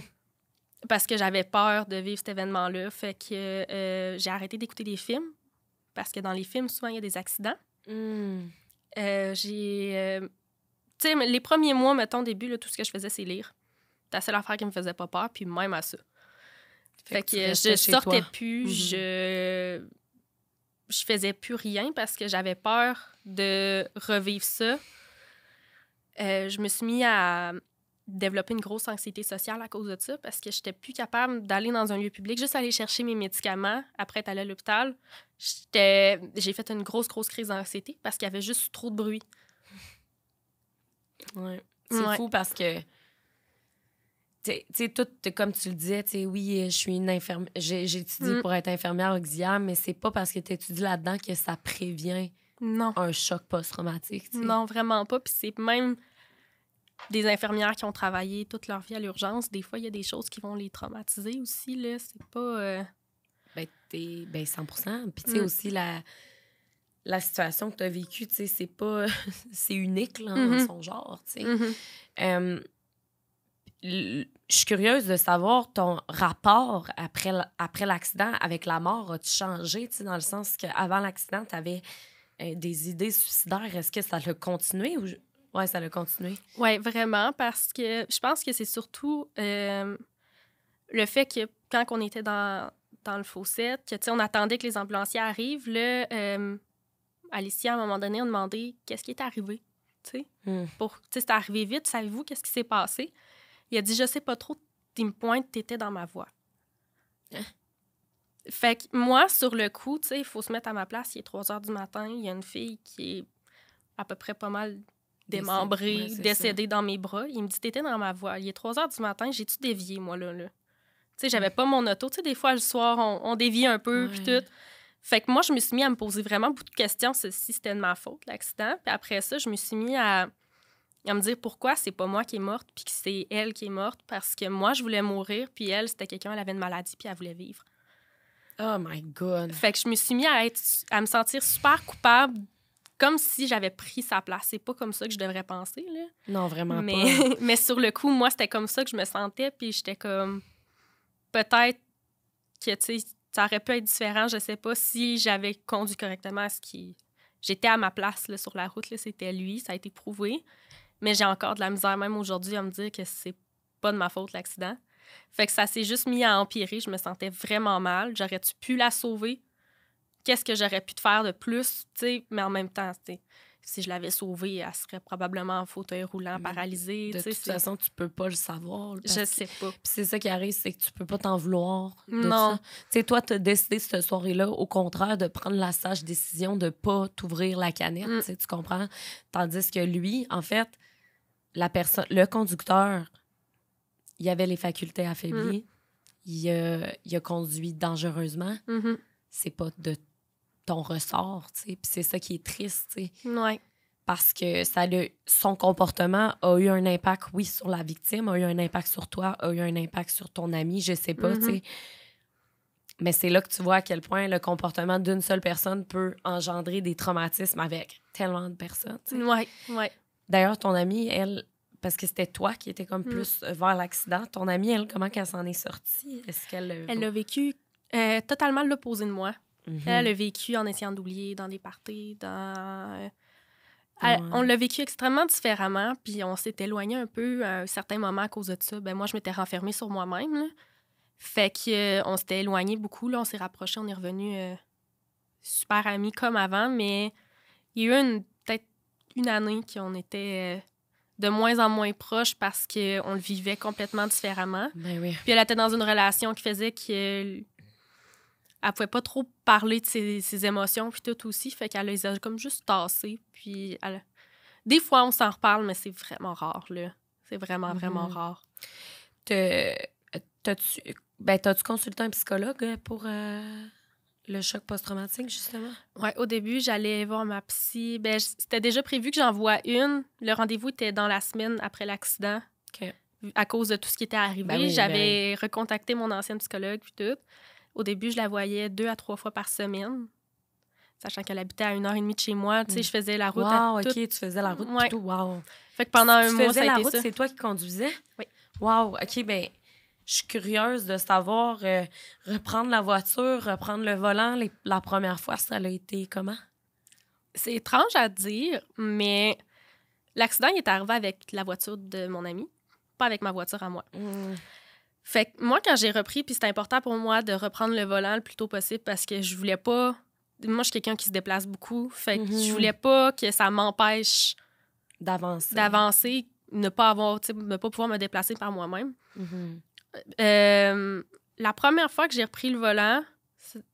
Parce que j'avais peur de vivre cet événement-là. Fait que j'ai arrêté d'écouter des films. Parce que dans les films, souvent, il y a des accidents. Hmm. j'ai. tu les premiers mois, mettons, début, tout ce que je faisais, c'est lire la seule affaire qui me faisait pas peur, puis même à ça. Fait, que, je sortais plus, mhm. je je faisais plus rien parce que j'avais peur de revivre ça. Euh, je me suis mis à développer une grosse anxiété sociale à cause de ça parce que j'étais plus capable d'aller dans un lieu public, juste aller chercher mes médicaments après être allé à l'hôpital. J'ai fait une grosse, grosse crise d'anxiété parce qu'il y avait juste trop de bruit. Ouais. C'est fou parce que tu comme tu le disais, tu oui, je suis une infirmière. J'ai étudié mm. pour être infirmière auxiliaire, mais c'est pas parce que tu étudies là-dedans que ça prévient un choc post-traumatique. Non, vraiment pas. Puis c'est même des infirmières qui ont travaillé toute leur vie à l'urgence. Des fois, il y a des choses qui vont les traumatiser aussi. Là, c'est pas. 100 euh, ben, ben, Puis, tu sais, mm. aussi, la la situation que tu as vécue, c'est pas. c'est unique là, en mm-hmm. son genre. tu je suis curieuse de savoir ton rapport après, après l'accident avec la mort. As-tu changé, dans le sens qu'avant l'accident, tu avais euh, des idées suicidaires? Est-ce que ça l'a continué ou. Oui, ça l'a continué. Oui, vraiment, parce que je pense que c'est surtout euh, le fait que quand on était dans, le fossette, que on attendait que les ambulanciers arrivent, là, euh, Alicia, à un moment donné, on demandait qu'est-ce qui est arrivé. Hmm. pour, c'est arrivé vite, savez-vous qu'est-ce qui s'est passé? Il a dit Je sais pas trop, tu me pointes, t'étais dans ma voix. Hein? Fait que moi, sur le coup, tu sais, il faut se mettre à ma place. Il est 3 heures du matin, il y a une fille qui est à peu près pas mal démembrée, décédée dans mes bras. Il me dit T'étais dans ma voix. Il est 3 heures du matin, j'ai-tu dévié, moi, là, là? Tu sais, j'avais pas mon auto. Tu sais, des fois, le soir, on, dévie un peu, puis tout. Fait que moi, je me suis mis à me poser vraiment beaucoup de questions si c'était de ma faute, l'accident. Puis après ça, je me suis mis à à me dire pourquoi c'est pas moi qui est morte, puis que c'est elle qui est morte, parce que moi, je voulais mourir, puis elle, c'était quelqu'un, elle avait une maladie, puis elle voulait vivre. Oh my God! Fait que je me suis mis à, être, à me sentir super coupable, comme si j'avais pris sa place. C'est pas comme ça que je devrais penser, là. Non, vraiment mais, pas. mais sur le coup, moi, c'était comme ça que je me sentais, puis j'étais comme... Peut-être que, tu ça aurait pu être différent, je sais pas, si j'avais conduit correctement à ce qui... J'étais à ma place, là, sur la route, là, c'était lui, ça a été prouvé. Mais j'ai encore de la misère, même aujourd'hui, à me dire que c'est pas de ma faute l'accident. Fait que ça s'est juste mis à empirer. Je me sentais vraiment mal. J'aurais-tu pu la sauver? Qu'est-ce que j'aurais pu te faire de plus? Mais en même temps, si je l'avais sauvée, elle serait probablement en fauteuil roulant, paralysée. De toute façon, tu peux pas le savoir. Je sais pas. c'est ça qui arrive, c'est que tu peux pas t'en vouloir. non. Tu toi, t'as décidé cette soirée-là, au contraire, de prendre la sage décision de pas t'ouvrir la canette. Mm. Tu comprends? Tandis que lui, en fait, la personne, le conducteur, il avait les facultés affaiblies. Mhm. Il, a conduit dangereusement. Mhm. C'est pas de ton ressort, tu sais. Puis c'est ça qui est triste, tu sais. Ouais. Parce que ça le, son comportement a eu un impact, oui, sur la victime, a eu un impact sur toi, a eu un impact sur ton ami, je sais pas, tu mhm. sais. Mais c'est là que tu vois à quel point le comportement d'une seule personne peut engendrer des traumatismes avec tellement de personnes. Oui, oui. Ouais. D'ailleurs, ton amie, elle, parce que c'était toi qui étais comme mm. plus euh, vers l'accident, ton amie, elle, comment qu'elle s'en est sortie? Est-ce qu'elle... Euh, elle l'a vécu euh, totalement l'opposé de moi. Mhm. Elle l'a vécu en essayant d'oublier, dans des parties, dans... On l'a vécu extrêmement différemment, puis on s'est éloigné un peu à un certain moment à cause de ça. Ben moi, je m'étais renfermée sur moi-même. Fait que on s'était éloigné beaucoup. Là, on s'est rapproché, on est revenu super amis comme avant, mais il y a eu une une année qu'on était euh, de moins en moins proches parce qu'on le vivait complètement différemment. Ben puis elle était dans une relation qui faisait qu'elle euh, pouvait pas trop parler de ses, émotions puis tout aussi, fait qu'elle les a comme juste tassées. Puis des fois on s'en reparle, mais c'est vraiment rare là. C'est vraiment vraiment mhm. rare. T'as-tu ben, consulté un psychologue pour euh, le choc post-traumatique, justement? Oui, au début, j'allais voir ma psy. Ben, c'était déjà prévu que j'en une. Le rendez-vous était dans la semaine après l'accident. OK. À cause de tout ce qui était arrivé, ben ben j'avais recontacté mon ancienne psychologue puis tout. Au début, je la voyais deux à trois fois par semaine. Sachant qu'elle habitait à une heure et demie de chez moi, tu sais, mm. je faisais la route. Wow, OK, tu faisais la route ouais. tout, wow. Fait que pendant un mois, ça a route, c'est toi qui conduisais? Oui. Wow, OK, ben je suis curieuse de savoir euh, reprendre la voiture, reprendre le volant. la première fois, ça a été comment? C'est étrange à dire, mais l'accident est arrivé avec la voiture de mon ami, pas avec ma voiture à moi. Mmh. Fait que moi, quand j'ai repris, puis c'était important pour moi de reprendre le volant le plus tôt possible parce que je voulais pas. Moi, je suis quelqu'un qui se déplace beaucoup. Fait que je mmh. voulais pas que ça m'empêche d'avancer. D'avancer, ne pas avoir, pas pouvoir me déplacer par moi-même. Mmh. Euh, la première fois que j'ai repris le volant,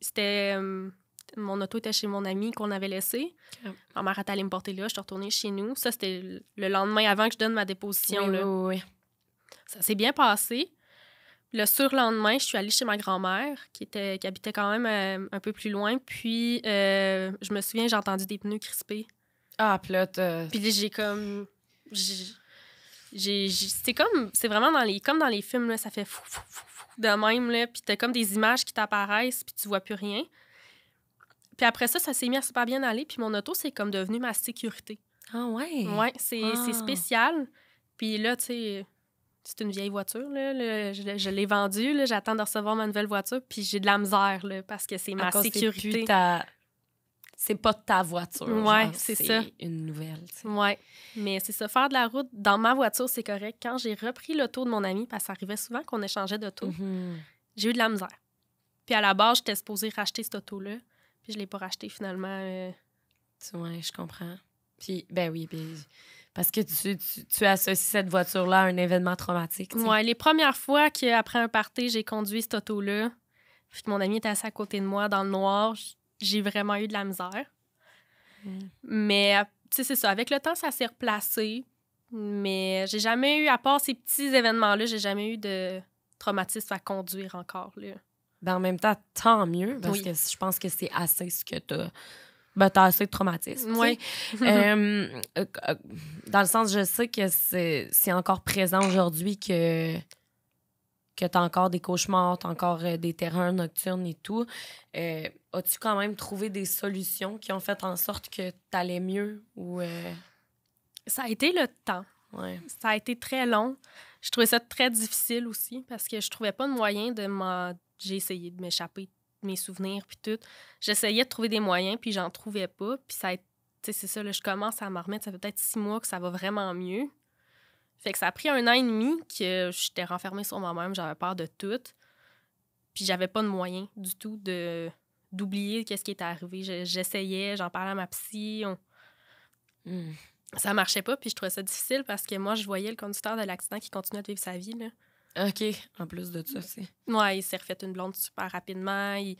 c'était. Euh, mon auto était chez mon ami qu'on avait laissé. Ah. Ma mère est allée me porter là, je suis retournée chez nous. Ça, c'était le lendemain avant que je donne ma déposition. Oui, Oui, Ça s'est bien passé. Le surlendemain, je suis allée chez ma grand-mère qui, était, qui habitait quand même euh, un peu plus loin. Puis, je me souviens, j'ai entendu des pneus crispés. Ah, plot. Puis j'ai comme c'est comme c'est vraiment dans les comme dans les films là, ça fait de même là, puis t'as comme des images qui t'apparaissent puis tu vois plus rien. Puis après ça, ça s'est mis à super bien aller, puis mon auto c'est comme devenu ma sécurité. Ah ouais. Ouais, c'est ah. c'est spécial. Puis là, tu sais, c'est une vieille voiture. Là, le, je, l'ai vendue. J'attends de recevoir ma nouvelle voiture. Puis j'ai de la misère parce que c'est ma sécurité c'est pas ta voiture. Ouais, c'est ça. une nouvelle. Oui, Ouais. Mais c'est ça, faire de la route dans ma voiture, c'est correct. Quand j'ai repris l'auto de mon ami, parce que ça arrivait souvent qu'on échangeait d'auto, mhm. j'ai eu de la misère. Puis à la base, j'étais supposée racheter cette auto-là, puis je l'ai pas rachetée finalement. tu euh. vois je comprends. Puis, ben oui, parce que tu, tu, associes cette voiture-là à un événement traumatique. Oui, les premières fois qu'après un party, j'ai conduit cette auto-là, puis mon ami était assis à côté de moi dans le noir, j'ai vraiment eu de la misère. Mm. Mais, euh, tu sais, c'est ça. Avec le temps, ça s'est replacé. Mais j'ai jamais eu, à part ces petits événements-là, j'ai jamais eu de traumatisme à conduire encore. Là. Ben, en même temps, tant mieux, parce que je pense que c'est assez ce que tu as ben, t'as assez de traumatisme. Oui. Euh, euh, dans le sens, je sais que c'est encore présent aujourd'hui que que tu as encore des cauchemars, tu encore euh, des terrains nocturnes et tout. Euh, as-tu quand même trouvé des solutions qui ont fait en sorte que tu allais mieux ou. Euh? Ça a été le temps. Ça a été très long. Je trouvais ça très difficile aussi parce que je trouvais pas de moyen de m'en. J'ai essayé de m'échapper de mes souvenirs puis tout. J'essayais de trouver des moyens puis j'en trouvais pas. Puis ça a C'est ça, là, je commence à m'en remettre. Ça fait peut-être six mois que ça va vraiment mieux. Fait que ça a pris un an et demi que j'étais renfermée sur moi-même, j'avais peur de tout. Puis j'avais pas de moyen du tout de d'oublier ce qui était arrivé. J'essayais, j'en parlais à ma psy. Hmm. Ça marchait pas, puis je trouvais ça difficile parce que moi, je voyais le conducteur de l'accident qui continuait de vivre sa vie. Là. OK, en plus de ça, c'est. Ouais, il s'est refait une blonde super rapidement. Il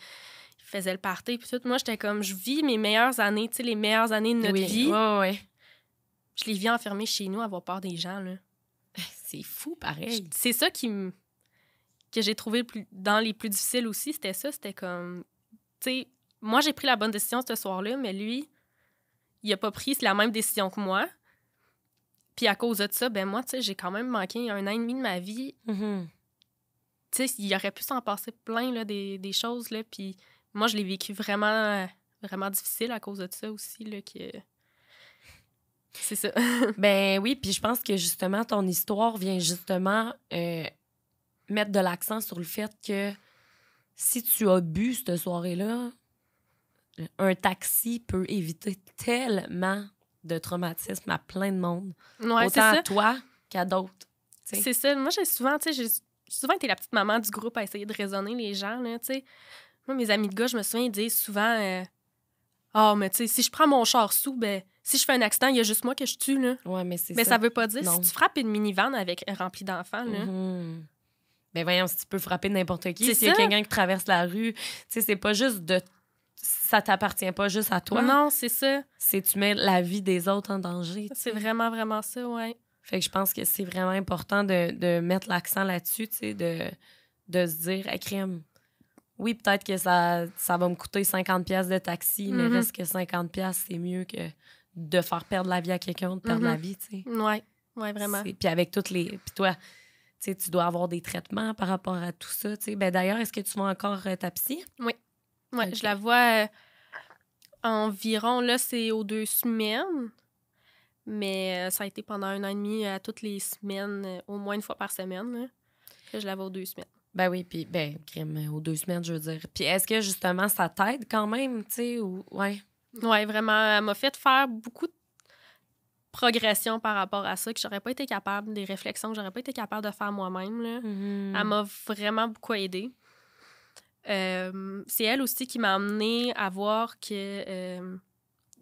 faisait le party. Puis tout, moi, j'étais comme, je vis mes meilleures années, tu sais, les meilleures années de notre vie. Ouais, Je les vis enfermées chez nous, avoir peur des gens, là c'est fou, pareil. C'est ça qui que j'ai trouvé plus, dans les plus difficiles aussi, c'était ça. C'était comme, tu sais, moi, j'ai pris la bonne décision ce soir-là, mais lui, il a pas pris la même décision que moi. Puis à cause de ça, ben moi, tu sais, j'ai quand même manqué un an et demi de ma vie. Mm-hmm. Tu sais, il aurait pu s'en passer plein, là, des, choses, là. Puis moi, je l'ai vécu vraiment, vraiment difficile à cause de ça aussi, là, que... C'est ça. ben oui, puis je pense que justement, ton histoire vient justement euh, mettre de l'accent sur le fait que si tu as bu cette soirée-là, un taxi peut éviter tellement de traumatismes à plein de monde. Autant à toi qu'à d'autres. C'est ça. Moi, j'ai souvent, tu sais, souvent été la petite maman du groupe à essayer de raisonner les gens, Moi, mes amis de gars, je me souviens, dire souvent... Euh, ah, oh, mais tu sais, si je prends mon char sous, ben, si je fais un accident, il y a juste moi que je tue, là. Ouais, mais c'est Mais ça. veut pas dire si tu frappes une minivan avec remplie d'enfants, là. Mm-hmm. Ben voyons, si tu peux frapper n'importe qui, s'il y a quelqu'un qui traverse la rue, tu sais, c'est pas juste de ça t'appartient pas juste à toi. Non, c'est ça. C'est tu mets la vie des autres en danger. C'est vraiment, vraiment ça, ouais. Fait que je pense que c'est vraiment important de, mettre l'accent là-dessus, tu sais, de, de se dire, à crème, oui, peut-être que ça, ça va me coûter 50 pièces de taxi, mais mm-hmm. reste que 50 pièces c'est mieux que de faire perdre la vie à quelqu'un, de perdre la mm-hmm. vie, tu sais. Oui, ouais, vraiment. Puis avec toutes les... Puis toi, tu dois avoir des traitements par rapport à tout ça, tu sais. Ben d'ailleurs, est-ce que tu vois encore euh, ta psy? Oui, ouais, je la vois euh, environ, là, c'est aux deux semaines. Mais euh, ça a été pendant un an et demi à toutes les semaines, au moins une fois par semaine. que je la vois aux deux semaines. Ben oui, puis, ben, crime, euh, aux deux semaines, je veux dire. Puis est-ce que, justement, ça t'aide quand même, tu sais, ou... Ouais. Ouais, vraiment, elle m'a fait faire beaucoup de progression par rapport à ça que j'aurais pas été capable, des réflexions que j'aurais pas été capable de faire moi-même. Mm-hmm. Elle m'a vraiment beaucoup aidée. Euh, c'est elle aussi qui m'a amené à voir que euh,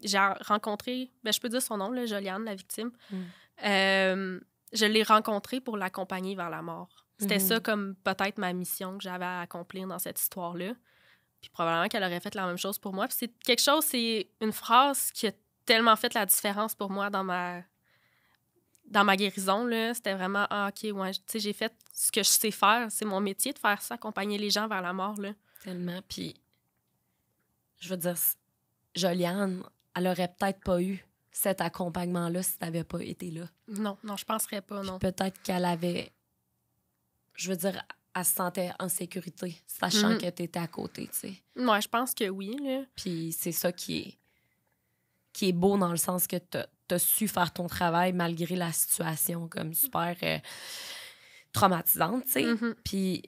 j'ai rencontré, ben, je peux dire son nom, là, Joliane, la victime. Mm. je l'ai rencontrée pour l'accompagner vers la mort. C'était mm-hmm. ça comme peut-être ma mission que j'avais à accomplir dans cette histoire-là. Puis probablement qu'elle aurait fait la même chose pour moi. Puis c'est quelque chose, c'est une phrase qui a tellement fait la différence pour moi dans ma dans ma guérison, c'était vraiment ah, OK, ouais, j'ai fait ce que je sais faire. C'est mon métier de faire ça, accompagner les gens vers la mort. Là. Tellement. Puis, je veux dire, Joliane, elle aurait peut-être pas eu cet accompagnement-là si t'avais pas été là. Non, non, je penserais pas, non. Peut-être qu'elle avait je veux dire, elle se sentait en sécurité, sachant mhm. que tu étais à côté, tu sais. Moi, je pense que oui. Là. Puis c'est ça qui est, qui est beau dans le sens que tu as, su faire ton travail malgré la situation comme super euh, traumatisante, tu sais. Mhm. Puis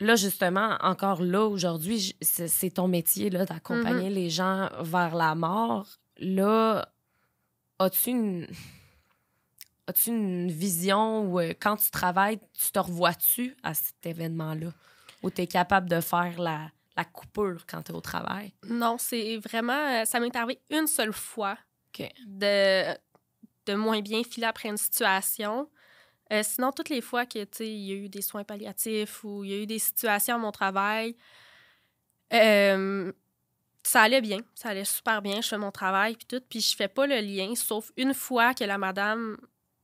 là, justement, encore là, aujourd'hui, c'est ton métier là, d'accompagner mhm. les gens vers la mort. Là, as-tu une tu une vision où, euh, quand tu travailles, tu te revois-tu à cet événement-là? où tu es capable de faire la, la coupure quand tu es au travail? Non, c'est vraiment. Euh, ça m'est arrivé une seule fois de, de moins bien filer après une situation. Euh, sinon, toutes les fois qu'il y a eu des soins palliatifs ou il y a eu des situations à mon travail, ça allait bien. Ça allait super bien. Je fais mon travail puis tout. Puis je fais pas le lien, sauf une fois que la madame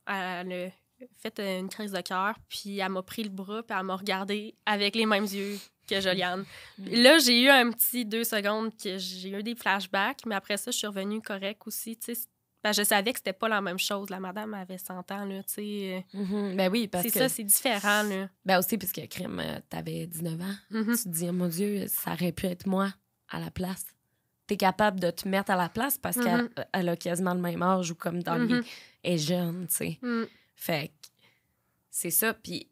elle a fait une crise de cœur, puis elle m'a pris le bras, puis elle m'a regardé avec les mêmes yeux que Joliane. Mm-hmm. Là, j'ai eu un petit deux secondes que j'ai eu des flashbacks, mais après ça, je suis revenue correcte aussi. Ben, je savais que c'était pas la même chose. La madame avait 100 ans, là, tu sais. Euh, mm-hmm. Ben oui, parce que... C'est ça, c'est différent, là. Ben aussi, puisque crime, euh, t'avais 19 ans. Mm-hmm. Tu te dis, oh mon Dieu, ça aurait pu être moi à la place tu es capable de te mettre à la place parce qu'elle mm-hmm. a quasiment le même âge ou comme dans mm est jeune, tu sais. Mm. Fait que c'est ça. Puis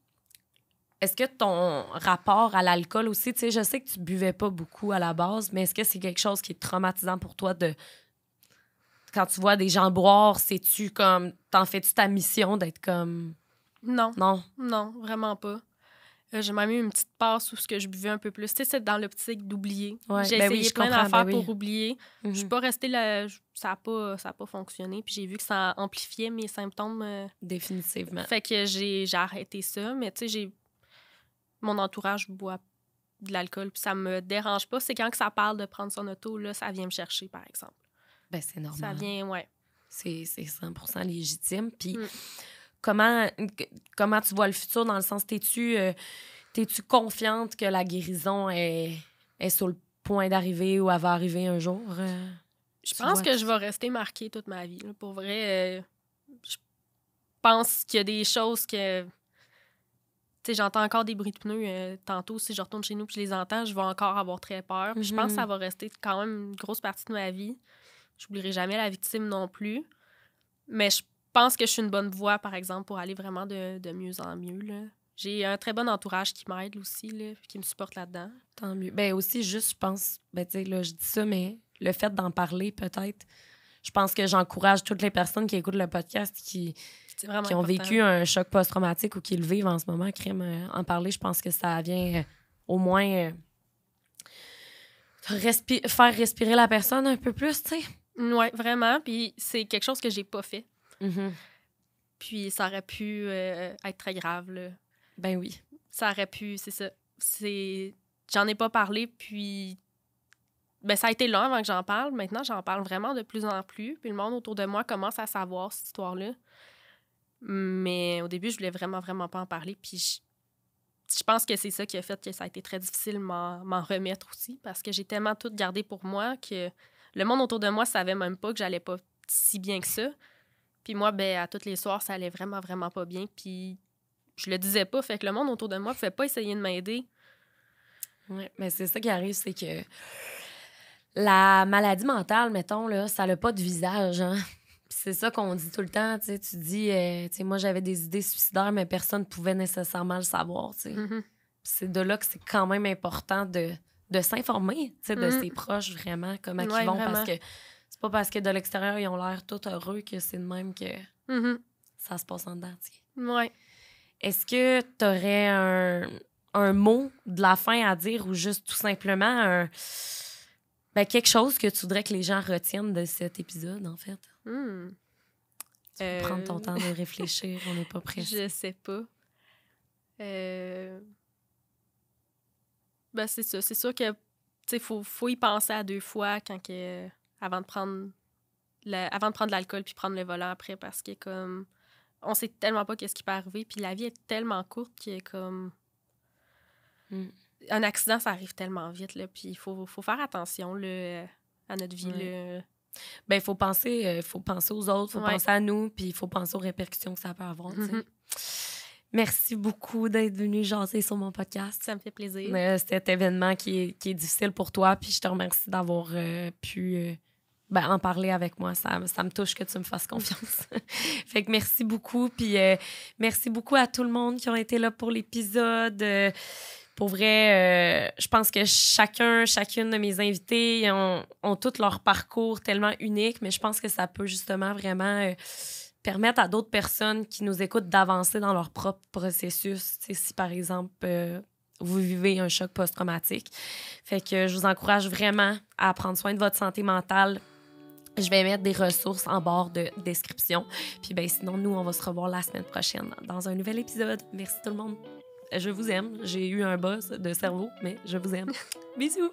est-ce que ton rapport à l'alcool aussi, tu sais, je sais que tu buvais pas beaucoup à la base, mais est-ce que c'est quelque chose qui est traumatisant pour toi de. Quand tu vois des gens boire, c'est tu comme. T'en fais-tu ta mission d'être comme. Non. Non. Non, vraiment pas. Euh, j'ai même eu une petite passe où ce que je buvais un peu plus. Tu sais, c'est dans l'optique d'oublier. j'ai ben essayé plein ben d'affaires pour oublier. Je suis mhm. pas restée là. Ça n'a pas, ça a pas fonctionné. Puis j'ai vu que ça amplifiait mes symptômes. Euh, Définitivement. Fait que j'ai arrêté ça. Mais tu sais, j'ai. Mon entourage boit de l'alcool, puis ça me dérange pas. C'est quand que ça parle de prendre son auto, là, ça vient me chercher, par exemple. Ben, c'est normal. Ça vient, ouais. C'est 100 légitime. Puis. Mm comment, comment tu vois le futur dans le sens, t'es-tu euh, tu confiante que la guérison est, est sur le point d'arriver ou elle va arriver un jour? Euh? je pense que je vais rester marquée toute ma vie. Pour vrai, euh, je pense qu'il y a des choses que. Tu sais, j'entends encore des bruits de pneus. tantôt, si je retourne chez nous et je les entends, je vais encore avoir très peur. Je pense que ça mm-hmm. va rester quand même une grosse partie de ma vie. J'oublierai jamais la victime non plus. Mais je je pense que je suis une bonne voie, par exemple, pour aller vraiment de, mieux en mieux. J'ai un très bon entourage qui m'aide aussi, là, qui me supporte là-dedans. Tant mieux. Ben aussi, juste, je pense, ben, là, je dis ça, mais le fait d'en parler, peut-être, je pense que j'encourage toutes les personnes qui écoutent le podcast qui, qui ont vécu un choc post-traumatique ou qui le vivent en ce moment, à euh, en parler, je pense que ça vient euh, au moins euh, faire respirer la personne un peu plus, tu sais. Oui, vraiment. Puis c'est quelque chose que j'ai pas fait Mm-hmm. Puis ça aurait pu euh, être très grave. Ben oui. Ça aurait pu, c'est ça. C'est... J'en ai pas parlé, puis ben, ça a été long avant que j'en parle. Maintenant, j'en parle vraiment de plus en plus. Puis le monde autour de moi commence à savoir cette histoire-là. Mais au début, je voulais vraiment, vraiment pas en parler. Puis je, je pense que c'est ça qui a fait que ça a été très difficile m'en remettre aussi, parce que j'ai tellement tout gardé pour moi que le monde autour de moi savait même pas que j'allais pas si bien que ça. Puis moi, ben, à tous les soirs, ça allait vraiment, vraiment pas bien. Puis je le disais pas. Fait que le monde autour de moi ne pouvait pas essayer de m'aider. Oui, mais c'est ça qui arrive, c'est que la maladie mentale, mettons, là, ça n'a pas de visage. Hein? c'est ça qu'on dit tout le temps. Tu, tu dis, euh, moi, j'avais des idées suicidaires, mais personne ne pouvait nécessairement le savoir. Mm-hmm. C'est de là que c'est quand même important de, de s'informer de mm-hmm. ses proches, vraiment, comment ils vont, parce que c'est pas parce que de l'extérieur, ils ont l'air tout heureux que c'est de même que mm-hmm. ça se passe en dedans. Ouais. Est-ce que tu aurais un, mot de la fin à dire ou juste tout simplement un, ben, quelque chose que tu voudrais que les gens retiennent de cet épisode, en fait? Hmm. prendre ton temps de euh. réfléchir, on n'est pas pressé. Je sais pas. Euh, ben, c'est ça. C'est sûr que faut, faut y penser à deux fois quand que avant de prendre avant de prendre l'alcool puis prendre le volant après parce que comme on sait tellement pas qu'est-ce qui peut arriver puis la vie est tellement courte qu'il est comme mm. un accident ça arrive tellement vite là puis il faut, faire attention à notre vie le ben, faut penser, euh, faut penser aux autres, faut penser à nous, puis il faut penser aux répercussions que ça peut avoir. Mm-hmm. Merci beaucoup d'être venu jaser sur mon podcast. Ça me fait plaisir. Euh, cet événement qui est, difficile pour toi, puis je te remercie d'avoir euh, pu ben, en parler avec moi. Ça, ça, me touche que tu me fasses confiance. fait que merci beaucoup. Puis euh, merci beaucoup à tout le monde qui ont été là pour l'épisode. Euh, pour vrai, euh, je pense que chacun, chacune de mes invités ont, ont tout leur parcours tellement unique, mais je pense que ça peut justement vraiment permettre à d'autres personnes qui nous écoutent d'avancer dans leur propre processus. si par exemple, vous vivez un choc post-traumatique. Fait que je vous encourage vraiment à prendre soin de votre santé mentale je vais mettre des ressources en bord de description. Puis ben, sinon, nous, on va se revoir la semaine prochaine dans un nouvel épisode. Merci tout le monde. Je vous aime. J'ai eu un buzz de cerveau, mais je vous aime. Bisous.